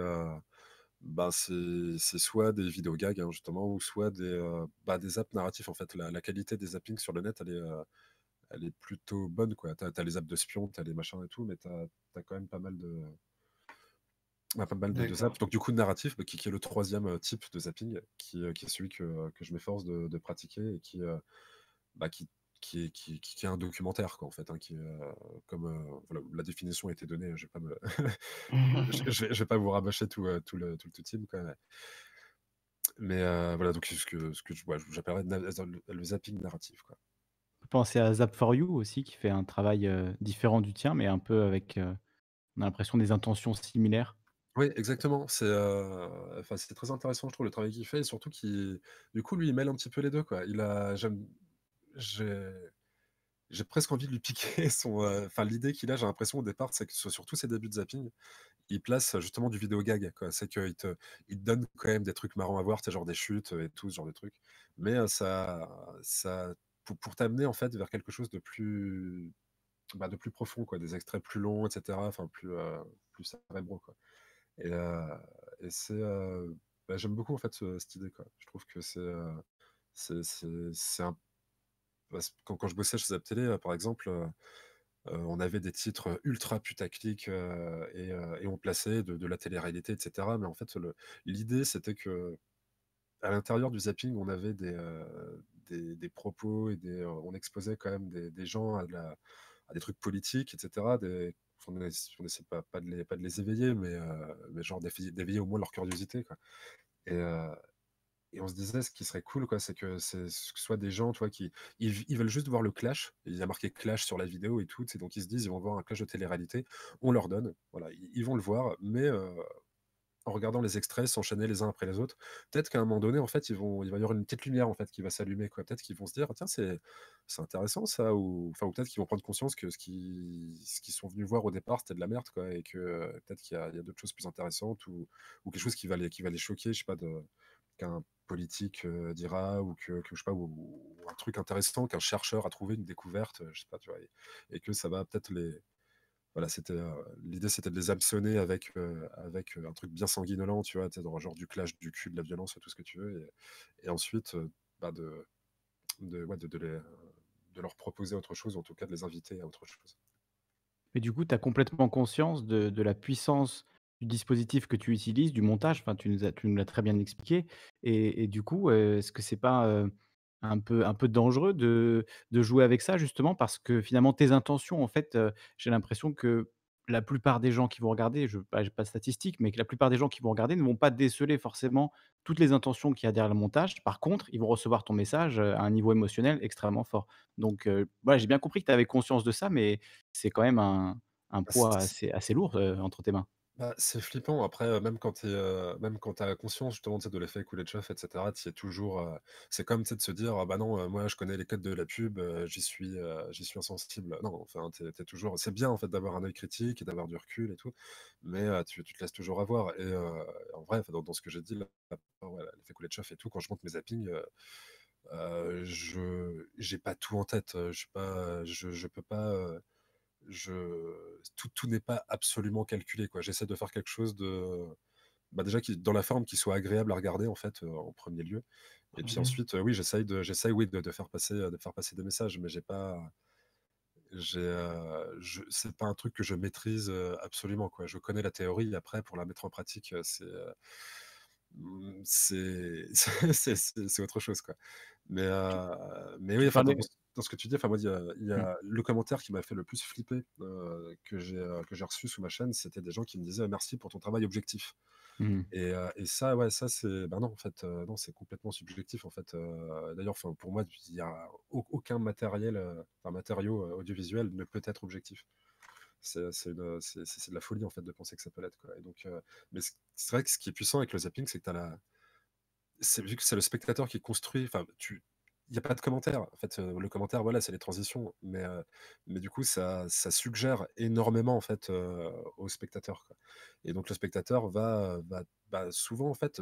bah, c'est soit des vidéos gags hein, justement, ou soit des, bah, des apps narratifs. En fait, la, qualité des zappings sur le net, elle est, elle est plutôt bonne quoi. as les apps de spion, tu as les machins et tout, mais tu as quand même pas mal de a ah, pas mal de, Donc du coup le narratif, bah, qui, est le troisième euh, type de zapping, euh, euh, qui, est celui que, que je m'efforce de, pratiquer et qui, bah, qui, qui, est, un documentaire, quoi, en fait, hein, qui comme voilà, la définition a été donnée, je ne je, vais, pas vous rabâcher tout, tout le tout, le, Mais voilà, donc ce que, ce que je j'appellerais le, le, zapping narratif. Quoi. Pensez à Zap4You aussi, qui fait un travail différent du tien, mais un peu avec, on a l'impression, des intentions similaires. Oui, exactement. C'est enfin, très intéressant, je trouve, le travail qu'il fait et surtout qu'il, du coup, lui, il mêle un petit peu les deux, quoi. Il a, j'aime, j'ai, presque envie de lui piquer son, enfin, l'idée qu'il a, j'ai l'impression au départ, c'est que sur surtout, tous ses débuts de zapping, il place justement du vidéo gag, quoi. C'est qu'il te, il donne quand même des trucs marrants à voir, genre des chutes et tout, ce genre de trucs. Mais ça, ça, pour, t'amener en fait vers quelque chose de plus, bah, de plus profond, quoi, des extraits plus longs, etc. Enfin, plus, plus cérébraux, quoi. Et, c'est. Bah, j'aime beaucoup en fait cette idée. Quoi. Je trouve que c'est. c'est un... Bah, quand, je bossais chez Zap Télé, par exemple. on avait des titres ultra putaclic et, on plaçait de, la télé-réalité, etc. Mais en fait, l'idée, c'était que à l'intérieur du zapping, on avait des, des, propos et des, on exposait quand même des, gens à, des trucs politiques, etc., des, on n'essaie pas, de les, pas les éveiller, mais, euh, mais genre d'éveiller au moins leur curiosité. Euh, et, on se disait, ce qui serait cool, quoi, c'est que ce soit des gens, toi, qui ils, veulent juste voir le clash. Il y a marqué clash sur la vidéo et tout, donc ils se disent, ils vont voir un clash de télé-réalité, on leur donne, voilà, ils, ils vont le voir, mais euh, en regardant les extraits s'enchaîner les uns après les autres, peut-être qu'à un moment donné, en fait, ils vont, il va y avoir une petite lumière en fait qui va s'allumer, quoi. Peut-être qu'ils vont se dire, «Ah, tiens, c'est, c'est intéressant ça, ou, enfin, ou peut-être qu'ils vont prendre conscience que ce qu'ils, ce qu'ils sont venus voir au départ, c'était de la merde, quoi, et que euh, peut-être qu'il y a, d'autres choses plus intéressantes ou, ou, quelque chose qui va les, qui va les choquer, je sais pas, qu'un politique euh, dira ou que, je sais pas, ou, un truc intéressant qu'un chercheur a trouvé une découverte, euh, je sais pas, tu vois, et que ça va peut-être les voilà, c'était euh, l'idée, c'était de les absonner avec euh, avec euh, un truc bien sanguinolent, tu vois, dans genre du clash, du cul, de la violence, tout ce que tu veux, et, ensuite bah de de, de, de, de, leur proposer autre chose, en tout cas de les inviter à autre chose. Mais du coup, tu as complètement conscience de, de, la puissance du dispositif que tu utilises, du montage, enfin, tu nous, tu nous l'as très bien expliqué. Et, et du coup, est-ce que c'est pas un peu, un peu dangereux de, de jouer avec ça, justement, parce que finalement, tes intentions, en fait, j'ai l'impression que la plupart des gens qui vont regarder, je n'ai bah, pas, de statistiques, mais que la plupart des gens qui vont regarder ne vont pas déceler forcément toutes les intentions qu'il y a derrière le montage. Par contre, ils vont recevoir ton message à un niveau émotionnel extrêmement fort. Donc, moi j'ai bien compris que tu avais conscience de ça, mais c'est quand même un, un ah, poids assez, lourd entre tes mains. Bah, c'est flippant. Après, euh, même quand tu euh, même quand tu as conscience justement, de l'effet coulé de etc., tu es toujours, euh, c'est comme, de se dire: «Ah bah non, moi je connais les codes de la pub, j'y suis, j'y suis insensible». Non, enfin, toujours c'est bien en fait d'avoir un œil critique et d'avoir du recul et tout, mais tu te laisses toujours avoir et en vrai, dans ce que j'ai dit l'effet coulé de chef et tout, quand je monte mes zappings, je j'ai pas tout en tête, je ne pas je je peux pas, je, tout, tout n'est pas absolument calculé. Quoi. J'essaie de faire quelque chose de. Bah, déjà, dans la forme, qui soit agréable à regarder, en fait, euh, en premier lieu. Et puis mmh ensuite, euh, oui, j'essaie de, oui, de, faire passer, euh, de faire passer des messages, mais j'ai pas. J'ai, c'est pas un truc que je maîtrise absolument. Quoi. Je connais la théorie, après, pour la mettre en pratique, mmh, c'est. c'est, c'est, autre chose quoi mais mais oui enfin, dans ce que tu dis, enfin moi, il y a, mmh. le commentaire qui m'a fait le plus flipper euh, que j'ai euh, que j'ai reçu sous ma chaîne, c'était des gens qui me disaient euh, merci pour ton travail objectif. Mmh. Et, ça, ouais, ça c'est, ben non, en fait, non, c'est complètement subjectif en fait. D'ailleurs, enfin pour moi, il y a aucun matériel, un matériau audiovisuel ne peut être objectif c'est de la folie en fait de penser que ça peut l'être quoi. Et donc mais c'est vrai que ce qui est puissant avec le zapping c'est que tu as la c'est vu que c'est le spectateur qui construit enfin tu il n'y a pas de commentaire. En fait, euh, le commentaire, voilà, c'est les transitions. Mais, euh, mais du coup, ça, ça, suggère énormément, en fait, euh, au spectateur. Et donc, le spectateur va, bah, bah, souvent, en fait,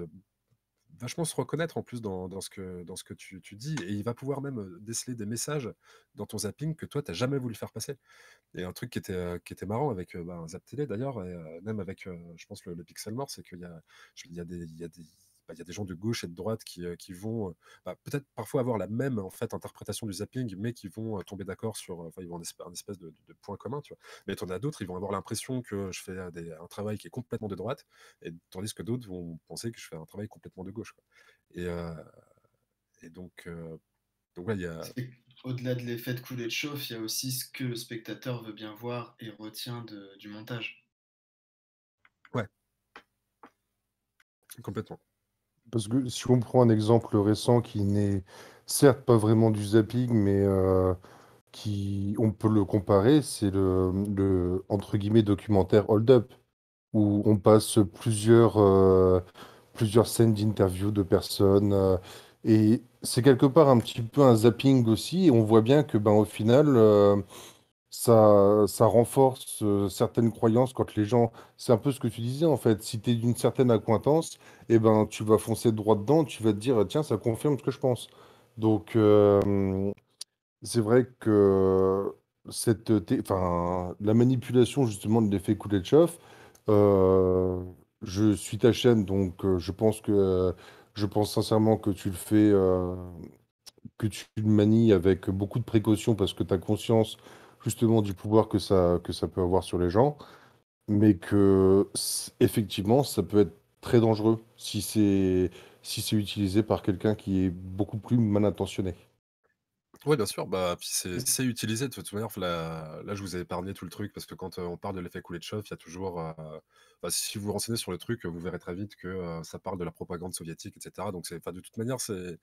vachement se reconnaître, en plus, dans, dans ce, que, dans ce que tu, tu, dis. Et il va pouvoir même déceler des messages dans ton zapping que toi, tu n'as jamais voulu faire passer. Et un truc qui était, qui était marrant avec bah, Zap Télé, d'ailleurs, même avec, je pense, le, Pixel Mort, c'est qu'il y a, il y a des... y a des bah, il y a des gens de gauche et de droite qui, euh, vont euh, bah, peut-être parfois avoir la même en fait interprétation du zapping, mais qui vont euh, tomber d'accord sur, un espèce de, point commun, tu vois. Mais en as d'autres, ils vont avoir l'impression que je fais un travail qui est complètement de droite, et tandis que d'autres vont penser que je fais un travail complètement de gauche. Et, et donc, Au-delà de l'effet de coulée de chauffe, il y a aussi ce que le spectateur veut bien voir et retient du montage. Ouais. Complètement. Parce que si on prend un exemple récent qui n'est certes pas vraiment du zapping, mais euh, qui on peut le comparer, c'est le, entre guillemets documentaire Hold Up, où on passe plusieurs, euh, plusieurs scènes d'interview de personnes. Euh, et c'est quelque part un petit peu un zapping aussi, et on voit bien que ben, au final, ça, ça renforce euh, certaines croyances quand les gens. C'est un peu ce que tu disais en fait. Si tu es d'une certaine accointance, eh ben, tu vas foncer droit dedans, tu vas te dire ah, tiens, ça confirme ce que je pense. Donc, euh, c'est vrai que cette, enfin, la manipulation justement de l'effet Kuletchov, euh, je suis ta chaîne, donc je pense que je pense sincèrement que tu le fais, que tu le manies avec beaucoup de précautions parce que ta conscience justement du pouvoir que ça, que ça peut avoir sur les gens, mais que effectivement, ça peut être très dangereux si c'est si c'est utilisé par quelqu'un qui est beaucoup plus mal intentionné. Oui, bien sûr. Bah, mmh. c'est utilisé de toute manière. Là, là, je vous ai épargné tout le truc parce que quand euh, on parle de l'effet chauffe, il y a toujours. Euh, bah, si vous vous renseignez sur le truc, vous verrez très vite que euh, ça parle de la propagande soviétique, etc. Donc, c'est, de toute manière, c'est,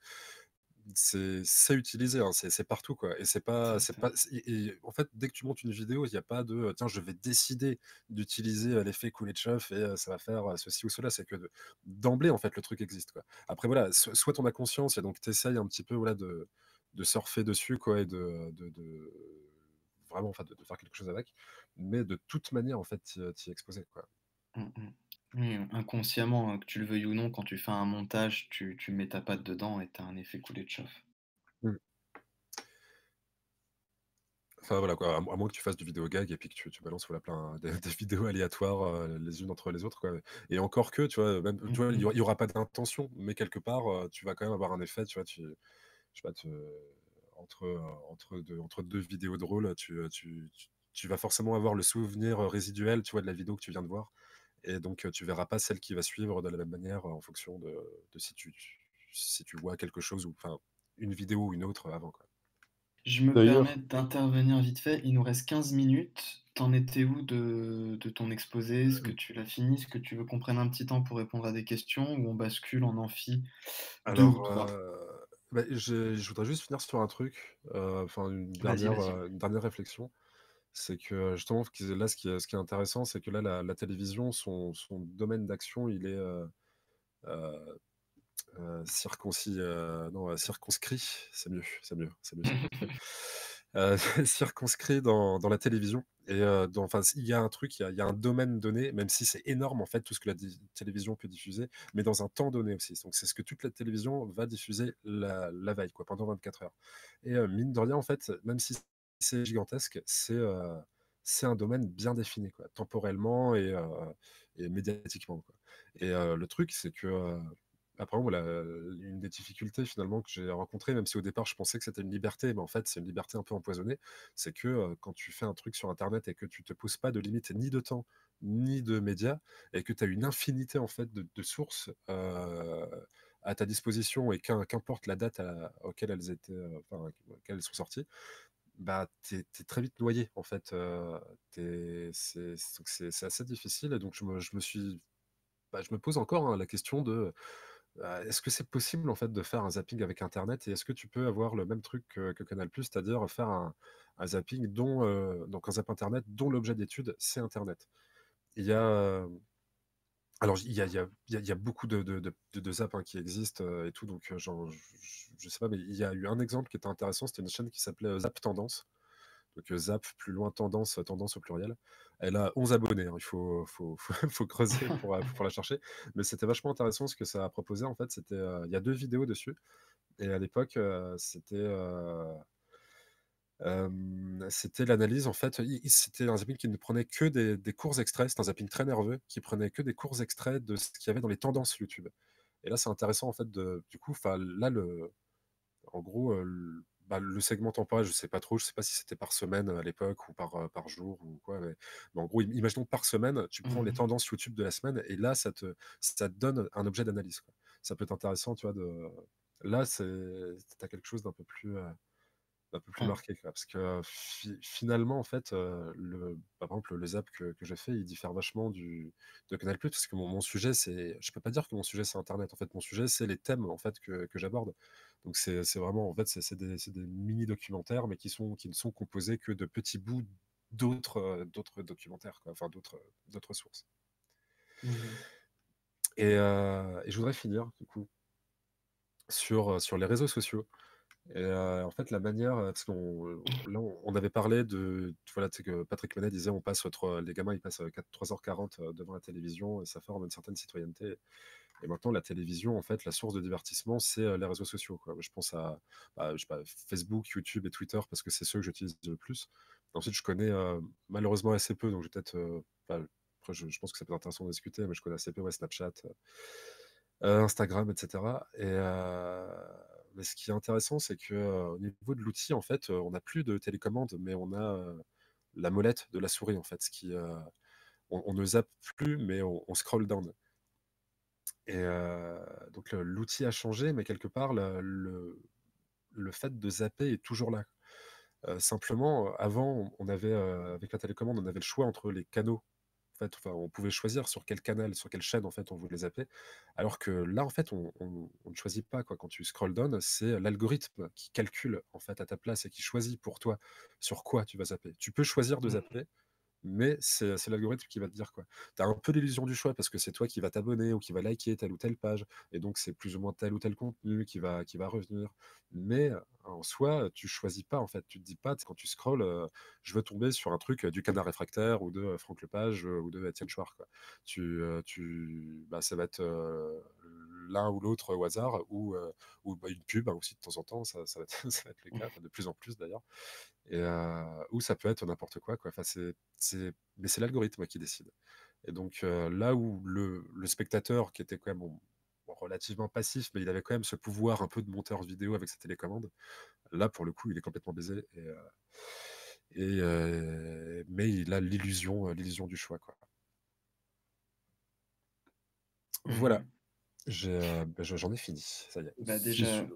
c'est utilisé, hein, c'est partout quoi. Et c'est pas, c'est pas. Et, en fait, dès que tu montes une vidéo, il n'y a pas de tiens, je vais décider d'utiliser l'effet Kuleshov et ça va faire ceci ou cela. C'est que d'emblée en fait le truc existe quoi. Après voilà, soit on a conscience et donc tu essayes un petit peu voilà de, de surfer dessus quoi et de, de, vraiment enfin de, faire quelque chose avec, mais de toute manière en fait t'y exposer quoi. Mmh inconsciemment, hein, que tu le veuilles ou non, quand tu fais un montage, tu, mets ta patte dedans et tu as un effet coulé de chauffe. Mmh. Enfin voilà quoi, à moins que tu fasses du vidéo gag et puis que tu, balances voilà, plein des, vidéos aléatoires euh, les unes entre les autres quoi. Et encore que tu vois, mmh il n'y aura, pas d'intention, mais quelque part euh, tu vas quand même avoir un effet, tu vois, tu, je sais pas, entre, entre, deux, entre deux vidéos drôles, tu, tu, tu, vas forcément avoir le souvenir euh, résiduel, tu vois, de la vidéo que tu viens de voir. Et donc, tu verras pas celle qui va suivre de la même manière en fonction de, si, tu, si tu vois quelque chose ou enfin une vidéo ou une autre avant. Je me permets d'intervenir vite fait. Il nous reste 15 minutes. T'en étais où de, ton exposé Est-ce que mmh. tu l'as fini Est-ce que tu veux qu'on prenne un petit temps pour répondre à des questions ou on bascule en amphi Alors, bah, je, voudrais juste finir sur un truc, euh, enfin une dernière réflexion c'est que je là, ce qui est, ce qui est intéressant, c'est que là, la, télévision, son, domaine d'action, il est circonscrit, c'est mieux, c'est mieux, circonscrit dans, la télévision. Et enfin, il y a un truc, il y, a un domaine donné, même si c'est énorme en fait, tout ce que la télévision peut diffuser, mais dans un temps donné aussi. Donc c'est ce que toute la télévision va diffuser la, veille, quoi, pendant 24 heures. Et mine de rien, en fait, même si c'est gigantesque, c'est c'est un domaine bien défini, quoi, temporellement et, médiatiquement. Et le truc, c'est que, après, une des difficultés finalement que j'ai rencontrées, même si au départ je pensais que c'était une liberté, mais en fait c'est une liberté un peu empoisonnée, c'est que quand tu fais un truc sur Internet et que tu ne te pousses pas de limite ni de temps, ni de médias, et que tu as une infinité en fait de, sources à ta disposition et qu'importe la date à, laquelle elles étaient, enfin, elles sont sorties, bah, tu es, très vite noyé, en fait. c'est assez difficile. donc, je me, je me suis. Bah, je me pose encore hein, la question de bah, est-ce que c'est possible en fait de faire un zapping avec Internet et est-ce que tu peux avoir le même truc que, Canal+, c'est-à-dire faire un, un, zapping dont donc un zap Internet dont l'objet d'étude c'est Internet. Il y a alors, il y a, beaucoup de, de, hein, qui existent euh, et tout, donc euh, je, ne sais pas, mais il y a eu un exemple qui était intéressant, c'était une chaîne qui s'appelait euh, Zap Tendance. Donc Zap, plus loin, tendance, tendance au pluriel. Elle a 11 abonnés, hein, il faut, creuser pour, la chercher. Mais c'était vachement intéressant ce que ça a proposé, en fait. c'était Il y a deux vidéos dessus. Et à l'époque, c'était c'était l'analyse, en fait, c'était un zapping qui ne prenait que des, des courts extraits, c'est un zapping très nerveux, qui prenait que des courts extraits de ce qu'il y avait dans les tendances YouTube. Et là, c'est intéressant, en fait, du coup, là, le, en gros, le, segmentant bah, le segment je sais pas trop, je sais pas si c'était par semaine à l'époque ou par, par jour ou quoi, mais, en gros, imaginons par semaine, tu prends mmh les tendances YouTube de la semaine et là, ça te, ça donne un objet d'analyse. Ça peut être intéressant, tu vois, de... Là, tu as quelque chose d'un peu plus un peu plus marqué. parce que finalement, en fait, euh, le, par exemple, les zap que, que j'ai fait, il diffère vachement du, de Canal Plus, parce que mon, sujet, c'est. Je peux pas dire que mon sujet, c'est Internet. En fait, mon sujet, c'est les thèmes en fait, que, que j'aborde. Donc, c'est vraiment, en fait, c'est des, des mini-documentaires, mais qui, sont, qui ne sont composés que de petits bouts d'autres euh, d'autres documentaires, enfin d'autres sources. Mmh. Et, euh, et, je voudrais finir, du coup, sur, sur les réseaux sociaux. Et en fait, la manière, parce qu'on là, on avait parlé de, voilà, c'est que Patrick Manet disait, on passe entre, les gamins, ils passent 3h40 devant la télévision et ça forme une certaine citoyenneté. Et maintenant, la télévision, en fait, la source de divertissement, c'est les réseaux sociaux. Quoi. Je pense à bah, je sais pas, Facebook, YouTube et Twitter parce que c'est ceux que j'utilise le plus. Ensuite, je connais malheureusement assez peu, donc peut-être. Bah, je, pense que ça peut être intéressant de discuter, mais je connais assez peu Snapchat, Instagram, etc. Et ce qui est intéressant, c'est que au niveau de l'outil, en fait, on n'a plus de télécommande, mais on a la molette de la souris, en fait, ce qui on, ne zappe plus, mais on, scroll down. Et donc l'outil a changé, mais quelque part, le, le fait de zapper est toujours là. simplement, avant, on avait, avec la télécommande, on avait le choix entre les canaux on pouvait choisir sur quel canal, sur quelle chaîne en fait on voulait les zapper. Alors que là, en fait, on, ne choisit pas quoi. Quand tu scroll down, c'est l'algorithme qui calcule en fait à ta place et qui choisit pour toi sur quoi tu vas zapper. Tu peux choisir de mmh. zapper mais c'est l'algorithme qui va te dire quoi. Tu as un peu l'illusion du choix parce que c'est toi qui va t'abonner ou qui va liker telle ou telle page, et donc c'est plus ou moins tel ou tel contenu qui va, qui va revenir. Mais en soi, tu choisis pas en fait, tu te dis pas quand tu scrolles, je veux tomber sur un truc du canard réfractaire ou de Franck Lepage ou de Étienne Chouard. Tu, tu, bah, ça va être l'un ou l'autre au hasard, ou, euh, bah, une pub hein, aussi de temps en temps, ça, va, être, le cas, de plus en plus d'ailleurs. Euh, ou ça peut être n'importe quoi. quoi. Enfin, Mais c'est l'algorithme qui décide. Et donc euh, là où le, spectateur, qui était quand même relativement passif, mais il avait quand même ce pouvoir un peu de monteur vidéo avec sa télécommande, là pour le coup il est complètement baisé. Et, mais il a l'illusion l'illusion du choix quoi. Mmh. Voilà. Euh, bah, j'en ai fini, ça y est. Bah, déjà,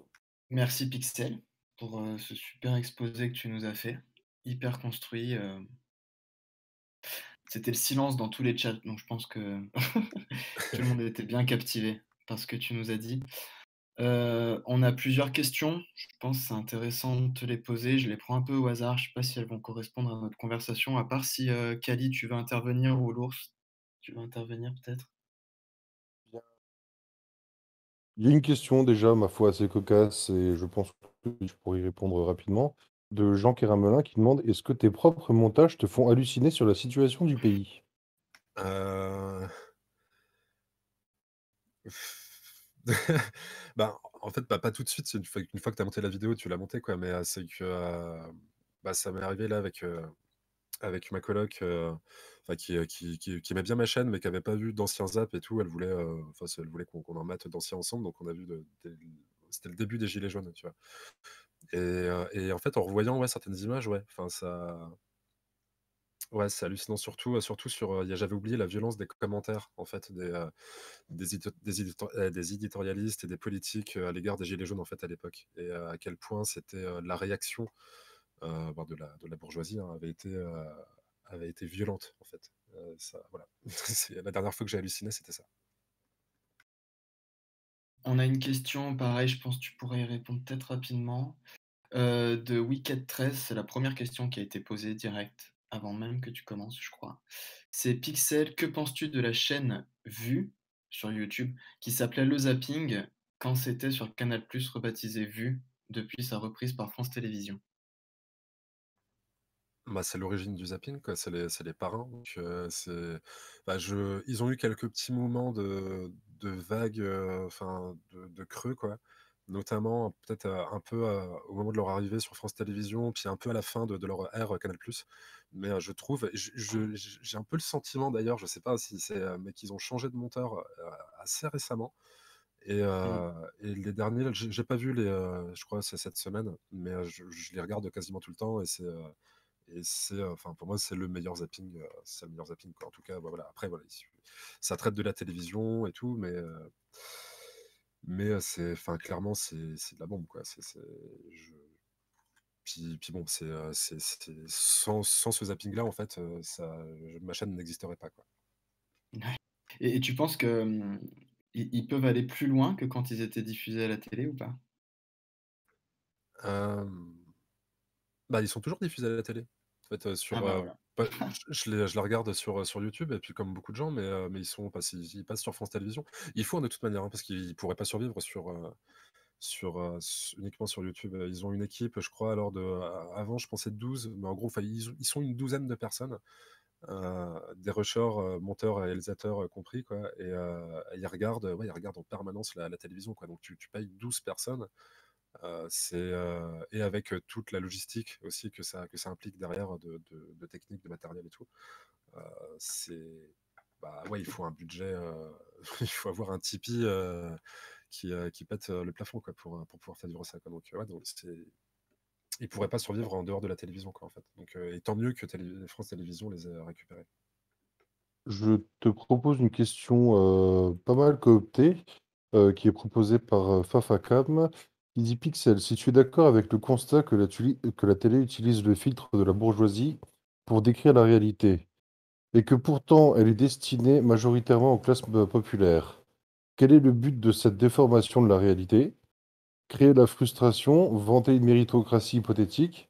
merci Pixel pour euh, ce super exposé que tu nous as fait. Hyper construit. Euh. C'était le silence dans tous les chats, donc je pense que tout le monde était bien captivé par ce que tu nous as dit. on a plusieurs questions. Je pense que c'est intéressant de te les poser. Je les prends un peu au hasard. Je ne sais pas si elles vont correspondre à notre conversation, à part si cali Kali, tu veux intervenir ou l'ours, tu veux intervenir peut-être. Il y a une question déjà, ma foi, assez cocasse, et je pense que je pourrais y répondre rapidement, de Jean Keramelin qui demande Est-ce que tes propres montages te font halluciner sur la situation du pays euh. ben, en fait, pas tout de suite. Une fois, que tu as monté la vidéo, tu l'as montée, quoi. Mais euh, c'est que euh, bah, ça m'est arrivé là avec, avec ma coloc qui, euh, qui, qui, qui, aimait bien ma chaîne, mais qui n'avait pas vu d'anciens ZAP et tout. Elle voulait, euh, elle voulait qu'on en mate d'anciens ensemble, donc on a vu. De, c'était le début des Gilets jaunes, tu vois. Et, euh, en fait, en revoyant certaines images, ouais, enfin, ça. Ouais, c'est hallucinant, surtout, surtout sur. J'avais oublié la violence des commentaires, en fait, des, des, des éditorialistes et des politiques à l'égard des Gilets jaunes, en fait, à l'époque. Et à quel point c'était la réaction ben, de, la, de, la, bourgeoisie hein, avait été avait été violente, en fait. Euh, la dernière fois que j'ai halluciné, c'était ça. On a une question, pareil, je pense que tu pourrais y répondre peut-être rapidement. Euh, de Wicked 13, c'est la première question qui a été posée direct, avant même que tu commences, je crois. C'est Pixel, que penses-tu de la chaîne Vue sur YouTube qui s'appelait Le Zapping quand c'était sur Canal, rebaptisé Vue depuis sa reprise par France Télévisions bah, c'est l'origine du zapping, quoi. C'est les, les parrains. c'est, bah, je, ils ont eu quelques petits moments de, de vagues, enfin, de, de creux, quoi. Notamment, peut-être un peu au moment de leur arrivée sur France Télévisions, puis un peu à la fin de, de leur ère Canal+. Mais je trouve, j'ai un peu le sentiment d'ailleurs, je sais pas si c'est, mais qu'ils ont changé de monteur assez récemment. Et, mmh. et les derniers, j'ai pas vu les, je crois, c'est cette semaine, mais je, les regarde quasiment tout le temps et c'est, et c'est, enfin, pour moi, c'est le meilleur zapping. Euh, c'est le meilleur zapping, En tout cas, bah, voilà. Après, voilà, ça traite de la télévision et tout, mais. Euh, mais c'est, enfin, clairement, c'est de la bombe, quoi. C'est, puis, puis, bon, c'est, sans, sans, ce zapping-là, en fait, ça, ma chaîne n'existerait pas. Quoi. Et, tu penses que mmh, ils, peuvent aller plus loin que quand ils étaient diffusés à la télé ou pas bah, ils sont toujours diffusés à la télé. En fait, sur, ah, bah, je, les, je, regarde sur, sur YouTube, et puis comme beaucoup de gens, mais, mais ils, sont, passent, bah, ils, passent sur France Télévisions. Il faut hein, de toute manière, hein, parce qu'ils ne pourraient pas survivre sur, sur, uniquement sur YouTube. Ils ont une équipe, je crois, alors de, avant, je pensais 12, mais en gros, ils, ils sont une douzaine de personnes. des rushers, monteurs réalisateurs compris, quoi. Et ils, regardent, ouais, ils regardent en permanence la, télévision, quoi. Donc tu, tu payes 12 personnes c'est et avec toute la logistique aussi que ça, que ça implique derrière de, techniques, de technique, de matériel et tout. c'est bah ouais, il faut un budget, il faut avoir un Tipeee qui, qui, pète le plafond quoi, pour, pour pouvoir faire vivre ça. Quoi. Donc, donc pourraient pas survivre en dehors de la télévision quoi, en fait. Donc, et tant mieux que France Télévisions les a récupérés. Je te propose une question pas mal cooptée qui est proposée par Fafacam. Il dit Pixel, si tu es d'accord avec le constat que la, que la télé utilise le filtre de la bourgeoisie pour décrire la réalité, et que pourtant elle est destinée majoritairement aux classes euh, populaires, quel est le but de cette déformation de la réalité Créer la frustration, vanter une méritocratie hypothétique,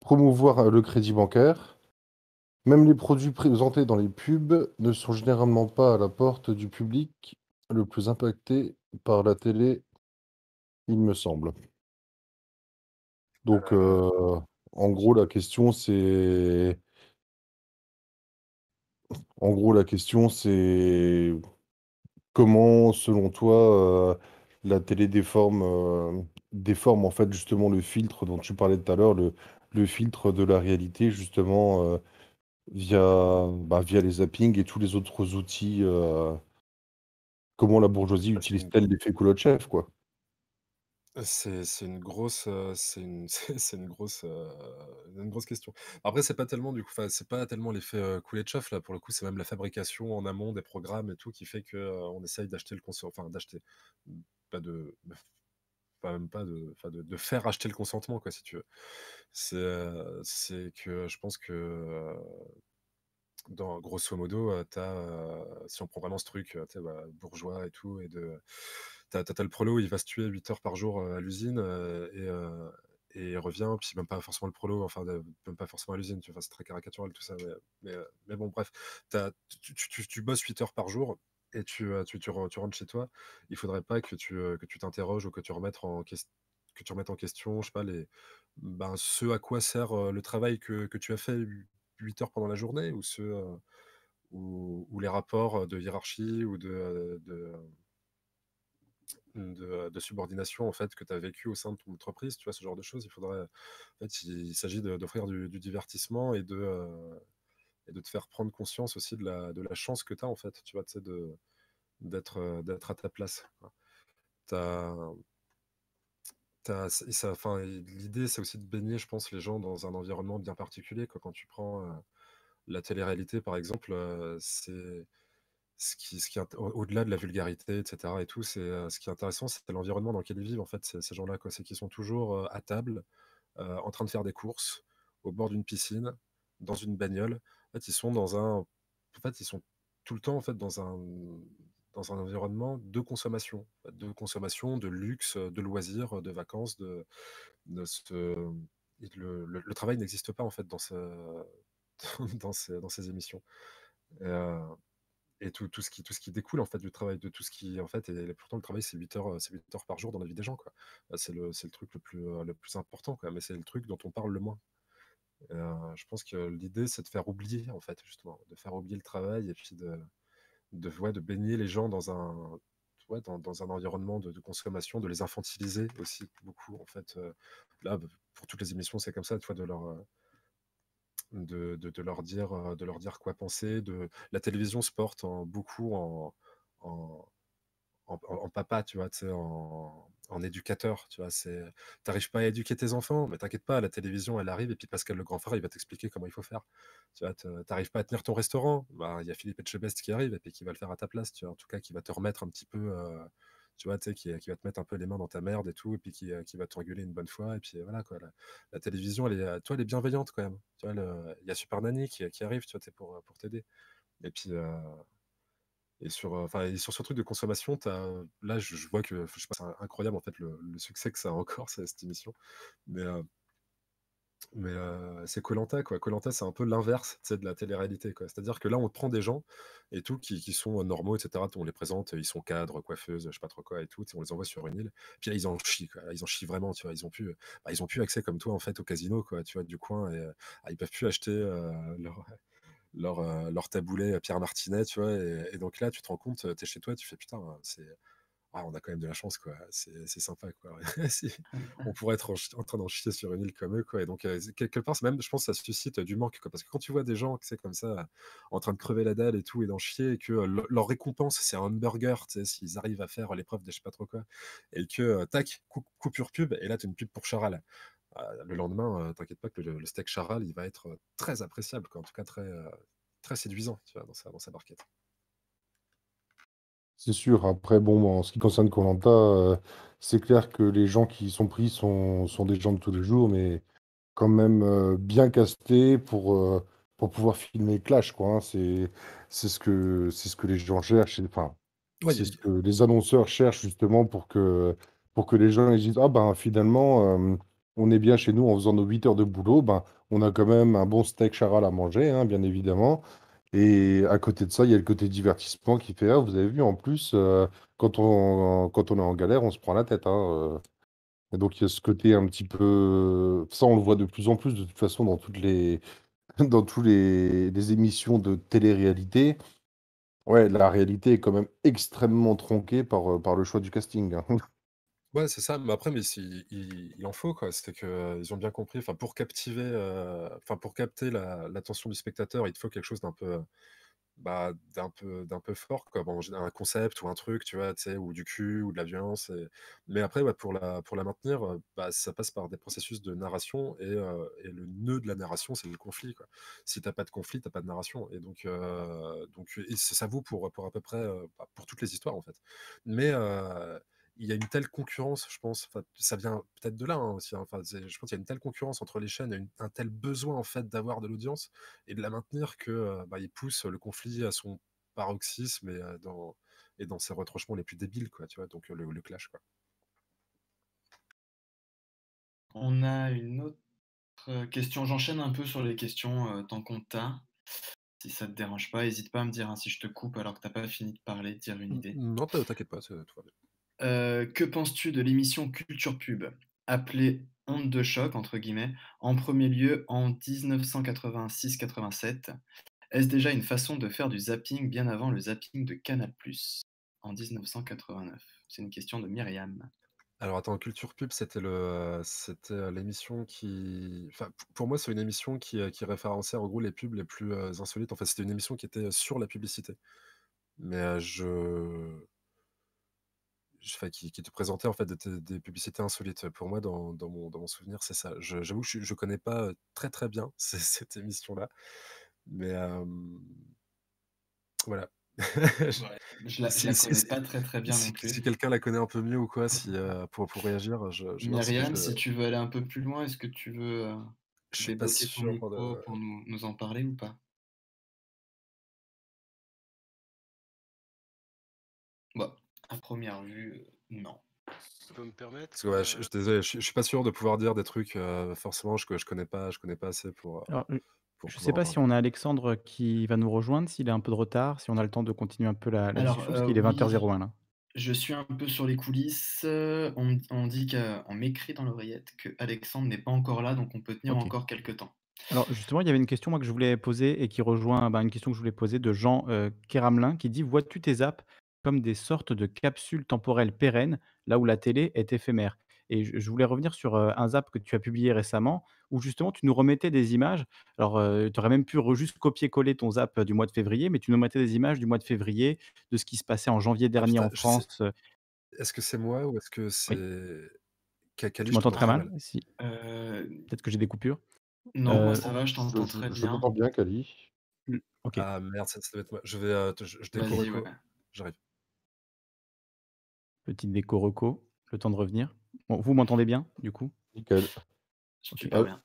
promouvoir euh, le crédit bancaire. Même les produits présentés dans les pubs ne sont généralement pas à la porte du public le plus impacté par la télé il me semble. Donc, euh, euh, en gros, la question, c'est. En gros, la question, c'est comment, selon toi, euh, la télé déforme, déforme, en fait, justement, le filtre dont tu parlais tout à l'heure, le, filtre de la réalité, justement, via, bah, via les zappings et tous les autres outils. comment la bourgeoisie utilise-t-elle l'effet culotte-chef, quoi? C'est une grosse, c'est une c'est une grosse, une grosse question. Après, c'est pas tellement du coup c'est pas tellement l'effet, heu, là, pour le coup, c'est même la fabrication en amont des programmes et tout qui fait que, on essaye d'acheter le consentement. enfin d'acheter, mmh, pas de pas même pas de de faire acheter le consentement quoi, si tu veux. C'est, c'est que je pense que, dans grosso modo, as, si on prend vraiment ce truc, bourgeois et tout et de T'as le prolo, il va se tuer 8 heures par jour à l'usine et, revient, puis même pas forcément le prolo, enfin même pas forcément à l'usine, c'est très caricatural tout ça, mais, bon bref, tu, tu, tu, bosses 8 heures par jour et tu, tu, tu, rentres chez toi, il faudrait pas que tu que tu t'interroges ou que tu remettes en question que tu remettes en question, je sais pas, les, ben, ce à quoi sert le travail que, tu as fait 8 heures pendant la journée, ou, ce, ou, les rapports de hiérarchie ou de de, subordination en fait que tu as vécu au sein de ton entreprise, tu vois ce genre de choses. Il faudrait, en il, s'agit d'offrir du, divertissement et de euh, et de te faire prendre conscience aussi de la, chance que tu as en fait, tu vois, de d'être euh, d'être à ta place. Enfin, l'idée, c'est aussi de baigner, je pense, les gens dans un environnement bien particulier. Quoi. Quand tu prends euh, la télé-réalité, par exemple, c'est ce qui, ce qui au-delà de la vulgarité, etc. et tout, c'est euh, ce qui est intéressant, c'est l'environnement dans lequel ils vivent en fait ces, gens-là, quoi. C'est qu'ils sont toujours euh, à table, euh, en train de faire des courses, au bord d'une piscine, dans une bagnole. En fait, ils sont dans un, en fait, ils sont tout le temps en fait dans un dans un environnement de consommation, de consommation, de luxe, de loisirs, de vacances, de, de ce... le, travail n'existe pas en fait dans ce dans ces, dans ces émissions. Et, et tout, tout, ce qui, tout ce qui découle en fait du travail de tout ce qui en fait et pourtant le travail c'est 8 heures c'est 8 heures par jour dans la vie des gens quoi bah, c'est le, le, truc le plus le plus important quoi mais c'est le truc dont on parle le moins euh, je pense que l'idée c'est de faire oublier en fait justement de faire oublier le travail et puis de de, ouais, de baigner les gens dans un ouais, dans, un environnement de, consommation de les infantiliser aussi beaucoup en fait euh, là pour toutes les émissions c'est comme ça de leur euh, de, leur dire, euh, de leur dire quoi penser. De... La télévision se porte en, beaucoup en, en, papa, tu vois, en, en éducateur. Tu n'arrives pas à éduquer tes enfants, mais t'inquiète pas, la télévision, elle arrive, et puis Pascal le grand frère, il va t'expliquer comment il faut faire. Tu n'arrives t'arrives pas à tenir ton restaurant, bah, il y a Philippe Etchebest qui arrive, et puis qui va le faire à ta place, tu en tout cas, qui va te remettre un petit peu. Euh, tu vois, tu sais, qui, va te mettre un peu les mains dans ta merde et tout, et puis qui, euh, qui va t'engueuler une bonne fois. Et puis euh, voilà, quoi. La, télévision, elle est, euh, toi, elle est bienveillante quand même. Tu vois, il y a Super Nanny qui, qui arrive, tu vois, es pour, pour t'aider. Et puis. Et sur, enfin, sur ce truc de consommation, as, là, je, vois que c'est incroyable en fait le, succès que ça a encore cette émission. Mais mais c'est Colanta quoi. Colanta c'est un peu l'inverse de la télé-réalité quoi. C'est-à-dire que là on prend des gens et tout qui, qui, sont normaux etc. On les présente, ils sont cadres, coiffeuses, je sais pas trop quoi et tout. On les envoie sur une île. Puis là ils en chient, ils en chient vraiment. ils ont plus, bah, ils ont accès comme toi en fait au casino quoi. Tu vois du coin et ah, ils peuvent plus acheter leur leur, leur Pierre Martinet tu vois. Et, et donc là tu te rends compte, t'es chez toi, tu fais putain c'est ah, on a quand même de la chance, quoi. C'est sympa, quoi. on pourrait être en, train d'en chier sur une île comme eux, quoi. Et donc, euh, quelque part, même, je pense, ça suscite du manque, quoi. Parce que quand tu vois des gens, c'est comme ça, en train de crever la dalle et tout, et d'en chier, et que euh, leur récompense, c'est un hamburger, s'ils arrivent à faire l'épreuve de je sais pas trop quoi, et que, euh, tac, coupure pub, et là, tu une pub pour Charal. Ah, le lendemain, t'inquiète pas que le, steak Charal, il va être très appréciable, quoi. En tout cas, très, très séduisant, dans sa, dans sa barquette. C'est sûr. Après, bon, en ce qui concerne Colanta, euh, c'est clair que les gens qui sont pris sont, des gens de tous les jours, mais quand même euh, bien castés pour, euh, pour pouvoir filmer Clash, quoi. Hein. C'est, ce que, c'est ce que les gens cherchent. Enfin, c'est ce que les annonceurs cherchent justement pour que, pour que les gens disent, ah ben finalement, on est bien chez nous en faisant nos 8 heures de boulot, ben on a quand même un bon steak charal à manger, hein, bien évidemment. Et à côté de ça, il y a le côté divertissement qui fait, ah, vous avez vu, en plus, euh, quand, on, quand on est en galère, on se prend la tête. Hein, euh. Et donc, il y a ce côté un petit peu. Ça, on le voit de plus en plus, de toute façon, dans toutes les, dans tous les, les émissions de télé-réalité. Ouais, la réalité est quand même extrêmement tronquée par, euh, par le choix du casting. Hein. Ouais, c'est ça. Mais après, mais il, en faut quoi. C'est que euh, ils ont bien compris. Enfin, pour captiver, euh, enfin pour capter la- l'attention du spectateur, il te faut quelque chose d'un peu, bah, d'un peu, d'un peu fort quoi. Bon, un concept ou un truc, tu vois, tu sais, ou du cul ou de la violence. Mais après, pour la, pour la maintenir, euh, bah, ça passe par des processus de narration et, et le nœud de la narration, c'est le conflit quoi. Si t'as pas de conflit, t'as pas de narration. Et donc, donc, ça vaut pour, pour à peu près, bah, pour toutes les histoires en fait. Mais il y a une telle concurrence, je pense, ça vient peut-être de là hein, aussi. Hein, je pense qu'il y a une telle concurrence entre les chaînes, un tel besoin en fait d'avoir de l'audience et de la maintenir que euh, bah, il pousse le conflit à son paroxysme euh, et dans ses retranchements les plus débiles, quoi. Tu vois, donc euh, le, clash, quoi. On a une autre question. J'enchaîne un peu sur les questions tant qu'on t'a. Si ça te dérange pas, n'hésite pas à me dire hein, si je te coupe alors que tu t'as pas fini de parler, de dire une idée. Non, t'inquiète pas, c'est toi. Euh, que penses-tu de l'émission Culture Pub, appelée Honte de choc, entre guillemets, en premier lieu en 1986-87 Est-ce déjà une façon de faire du zapping bien avant le zapping de Canal en 1989 C'est une question de Myriam. Alors attends, Culture Pub, c'était le, c'était euh, l'émission qui, pour moi, c'est une émission qui, euh, qui référençait en gros les pubs les plus insolites. En fait, c'était une émission qui était sur la publicité. Mais je, qui, te présentait en fait des, publicités insolites. Pour moi, dans, mon, dans mon, souvenir, c'est ça. J'avoue que je ne connais pas très très bien cette émission-là, mais voilà. je la, la connais pas très très bien si, Si quelqu'un la connaît un peu mieux ou quoi, si, pour, pour, réagir, je. si tu veux aller un peu plus loin, est-ce que tu veux euh, je suis pas sûr, pour nous, nous en parler ou pas à première vue, euh, non. Tu me permettre je, ne euh, suis pas sûr de pouvoir dire des trucs. Euh, forcément, je, je connais pas, je connais pas assez pour. je sais pas si on a Alexandre qui va nous rejoindre, s'il est un peu de retard, si on a le temps de continuer un peu la, discussion, parce qu'il est 20h01 là. Je suis un peu sur les coulisses. On, dit qu'on m'écrit dans l'oreillette que Alexandre n'est pas encore là, donc on peut tenir encore quelques temps. Alors justement, il y avait une question que je voulais poser et qui rejoint bah, une question que je voulais poser de Jean euh, qui dit Vois-tu tes apps comme des sortes de capsules temporelles pérennes, là où la télé est éphémère. Et je voulais revenir sur un zap que tu as publié récemment, où justement tu nous remettais des images. Alors, tu aurais même pu juste copier-coller ton zap du mois de février, mais tu nous mettais des images du mois de février, de ce qui se passait en janvier ah, dernier en France. Est-ce que c'est moi ou est-ce que c'est Cali, tu je m'entends très mal. peut-être que j'ai des coupures. non, ça va, je t'entends très je bien. t'entends bien, Cali. Mmh, ah merde, ça, doit être moi. Je vais, je, J'arrive. Petite déco reco, le temps de revenir. vous m'entendez bien, du coup Nickel. Ah,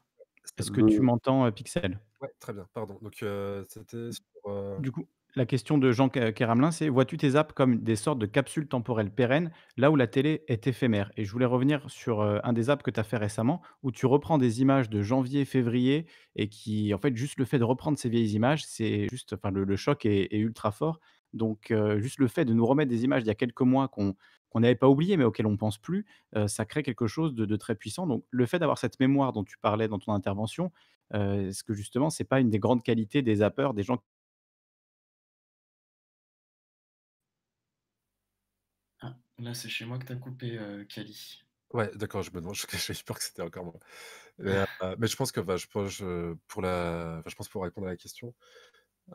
est-ce que tu m'entends, euh, Pixel Oui, très bien, pardon. Donc, euh, c'était euh, Du coup, la question de Jean Keramlin, c'est vois-tu tes apps comme des sortes de capsules temporelles pérennes, là où la télé est éphémère Et je voulais revenir sur un des apps que tu as fait récemment, où tu reprends des images de janvier, février, et qui, en fait, juste le fait de reprendre ces vieilles images, c'est juste, enfin, le, choc est, ultra fort. Donc, juste le fait de nous remettre des images d'il y a quelques mois qu'on qu'on n'avait pas oublié, mais auquel on ne pense plus, ça crée quelque chose de, très puissant. Donc, le fait d'avoir cette mémoire dont tu parlais dans ton intervention, est-ce que justement, c'est pas une des grandes qualités des zappeurs, des gens ah, Là, c'est chez moi que tu as coupé, Kali. Ouais, d'accord, je me demande, J'avais peur que c'était encore moi. Mais, je pense que, bah, je, pour la, je pense pour répondre à la question,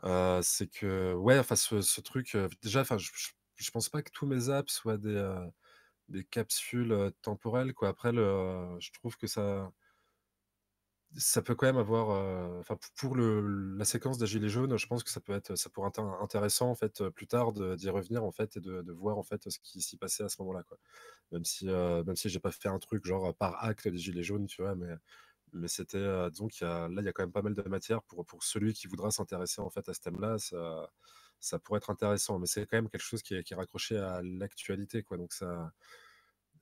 c'est que, ouais, enfin, ce, truc, déjà, enfin, je je pense pas que tous mes apps soient des, euh, des capsules temporelles. Quoi. Après, le, je trouve que ça, ça peut quand même avoir. Enfin, pour le, la séquence des Gilets jaunes, je pense que ça peut être, ça pourrait être intéressant en fait plus tard d'y revenir en fait et de, voir en fait ce qui s'y passait à ce moment-là. Même si, même si j'ai pas fait un truc genre par acte des Gilets jaunes, tu vois, mais mais c'était donc là il y a quand même pas mal de matière pour, pour celui qui voudra s'intéresser en fait à ce thème là ça pourrait être intéressant. Mais c'est quand même quelque chose qui est, raccroché à l'actualité, quoi. Donc ça,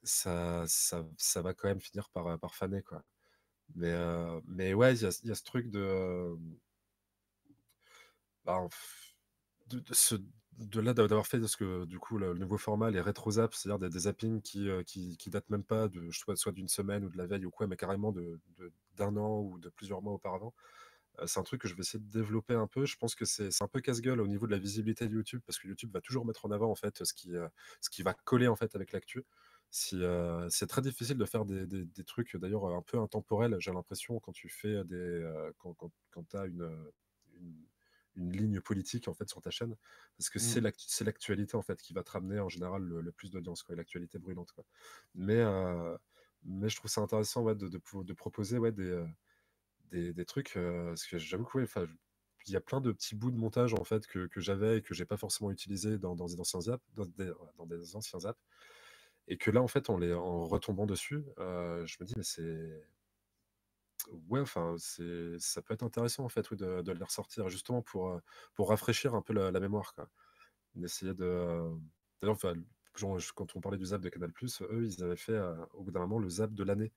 ça, ça, ça, va quand même finir par, euh, par faner, quoi. Mais, euh, mais ouais, il y, a, ce truc de, euh, bah, de, de, ce, là d'avoir fait ce que du coup le, nouveau format, les rétro zaps, c'est-à-dire des, des, zappings qui, qui, qui, datent même pas de soit, soit d'une semaine ou de la veille ou quoi, mais carrément de d'un an ou de plusieurs mois auparavant c'est un truc que je vais essayer de développer un peu. Je pense que c'est un peu casse-gueule au niveau de la visibilité de YouTube parce que YouTube va toujours mettre en avant en fait ce qui, ce qui va coller en fait avec l'actu. Si, c'est très difficile de faire des, des, trucs d'ailleurs un peu intemporels. J'ai l'impression quand tu fais des quand, tu as une, une, ligne politique en fait sur ta chaîne parce que c'est mmh. l'actualité en fait qui va te ramener en général le, plus d'audience quoi, l'actualité brûlante quoi. Mais mais je trouve ça intéressant de, de, de, proposer ouais, des des, trucs. Euh, parce que j'avoue que, il y a plein de petits bouts de montage en fait que, j'avais et que j'ai pas forcément utilisé dans, des anciens apps, dans des, anciens apps, et que là en fait en les en retombant dessus, euh, je me dis mais c'est ouais enfin c'est ça peut être intéressant en fait de, de, les ressortir justement pour euh, pour rafraîchir un peu la, mémoire d'essayer de d'ailleurs enfin quand on parlait du zap de Canal+, eux, ils avaient fait, au bout d'un moment, le zap de l'année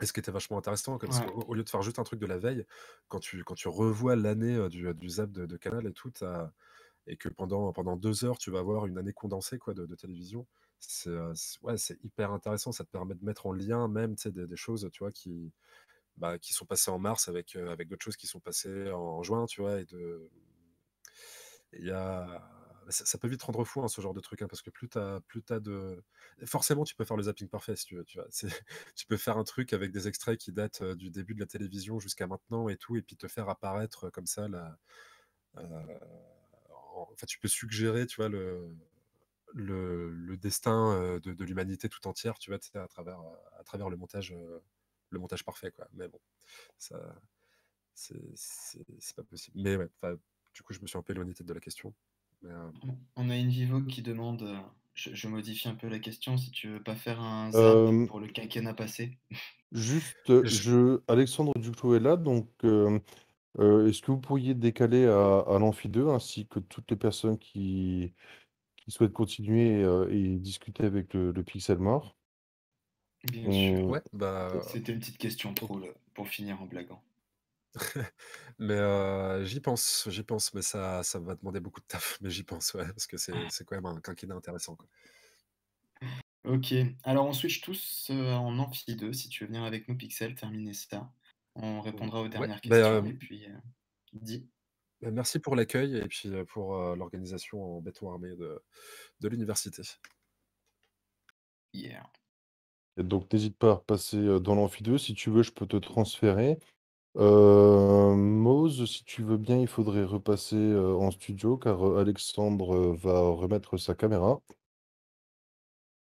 et ce qui était vachement intéressant, comme au, lieu de faire juste un truc de la veille, quand tu, quand tu revois l'année du, du zap de, Canal et tout, et que pendant, pendant deux heures, tu vas voir une année condensée quoi, de, télévision, c'est hyper intéressant. Ça te permet de mettre en lien même des, des choses tu vois, qui, bah, qui sont passées en mars avec, avec d'autres choses qui sont passées en, juin, tu vois, et de. Il y a bah, ça, peut vite rendre fou hein, ce genre de truc, hein, parce que plus t'as, plus as de. Forcément, tu peux faire le zapping parfait si tu veux. Tu, vois. tu peux faire un truc avec des extraits qui datent du début de la télévision jusqu'à maintenant et tout, et puis te faire apparaître comme ça. Enfin, tu peux suggérer, tu vois, le, le, destin de, l'humanité tout entière, tu vois, à travers, à travers le montage, le montage parfait, quoi. Mais bon, ça, c'est pas possible. Mais du coup, je me suis un peu éloigné de la question. Euh, on a une vivo qui demande, euh, je, modifie un peu la question, si tu veux pas faire un zap euh, pour le quinquennat passé. Juste, je, Alexandre là. donc est-ce que vous pourriez décaler à, l'amphi 2 ainsi que toutes les personnes qui, souhaitent continuer et discuter avec le, pixel mort Bien sûr. Ouais, bah... C'était une petite question pour, pour finir en blaguant mais j'y pense, j'y pense, mais ça, ça va demander beaucoup de taf, mais j'y pense, parce que ah. c'est quand même un quinquennat intéressant. Ok, alors on switch tous en amphi 2, si tu veux venir avec nous, Pixel, terminer ça. On mmh. répondra aux dernières ben, questions, et puis, dit. Ben, merci pour l'accueil, et puis pour l'organisation en béton armé de, l'université. Yeah. donc, n'hésite pas à repasser dans l'amphi 2. Si tu veux, je peux te transférer. Euh, Mose, si tu veux bien, il faudrait repasser euh, en studio car euh, Alexandre va remettre sa caméra.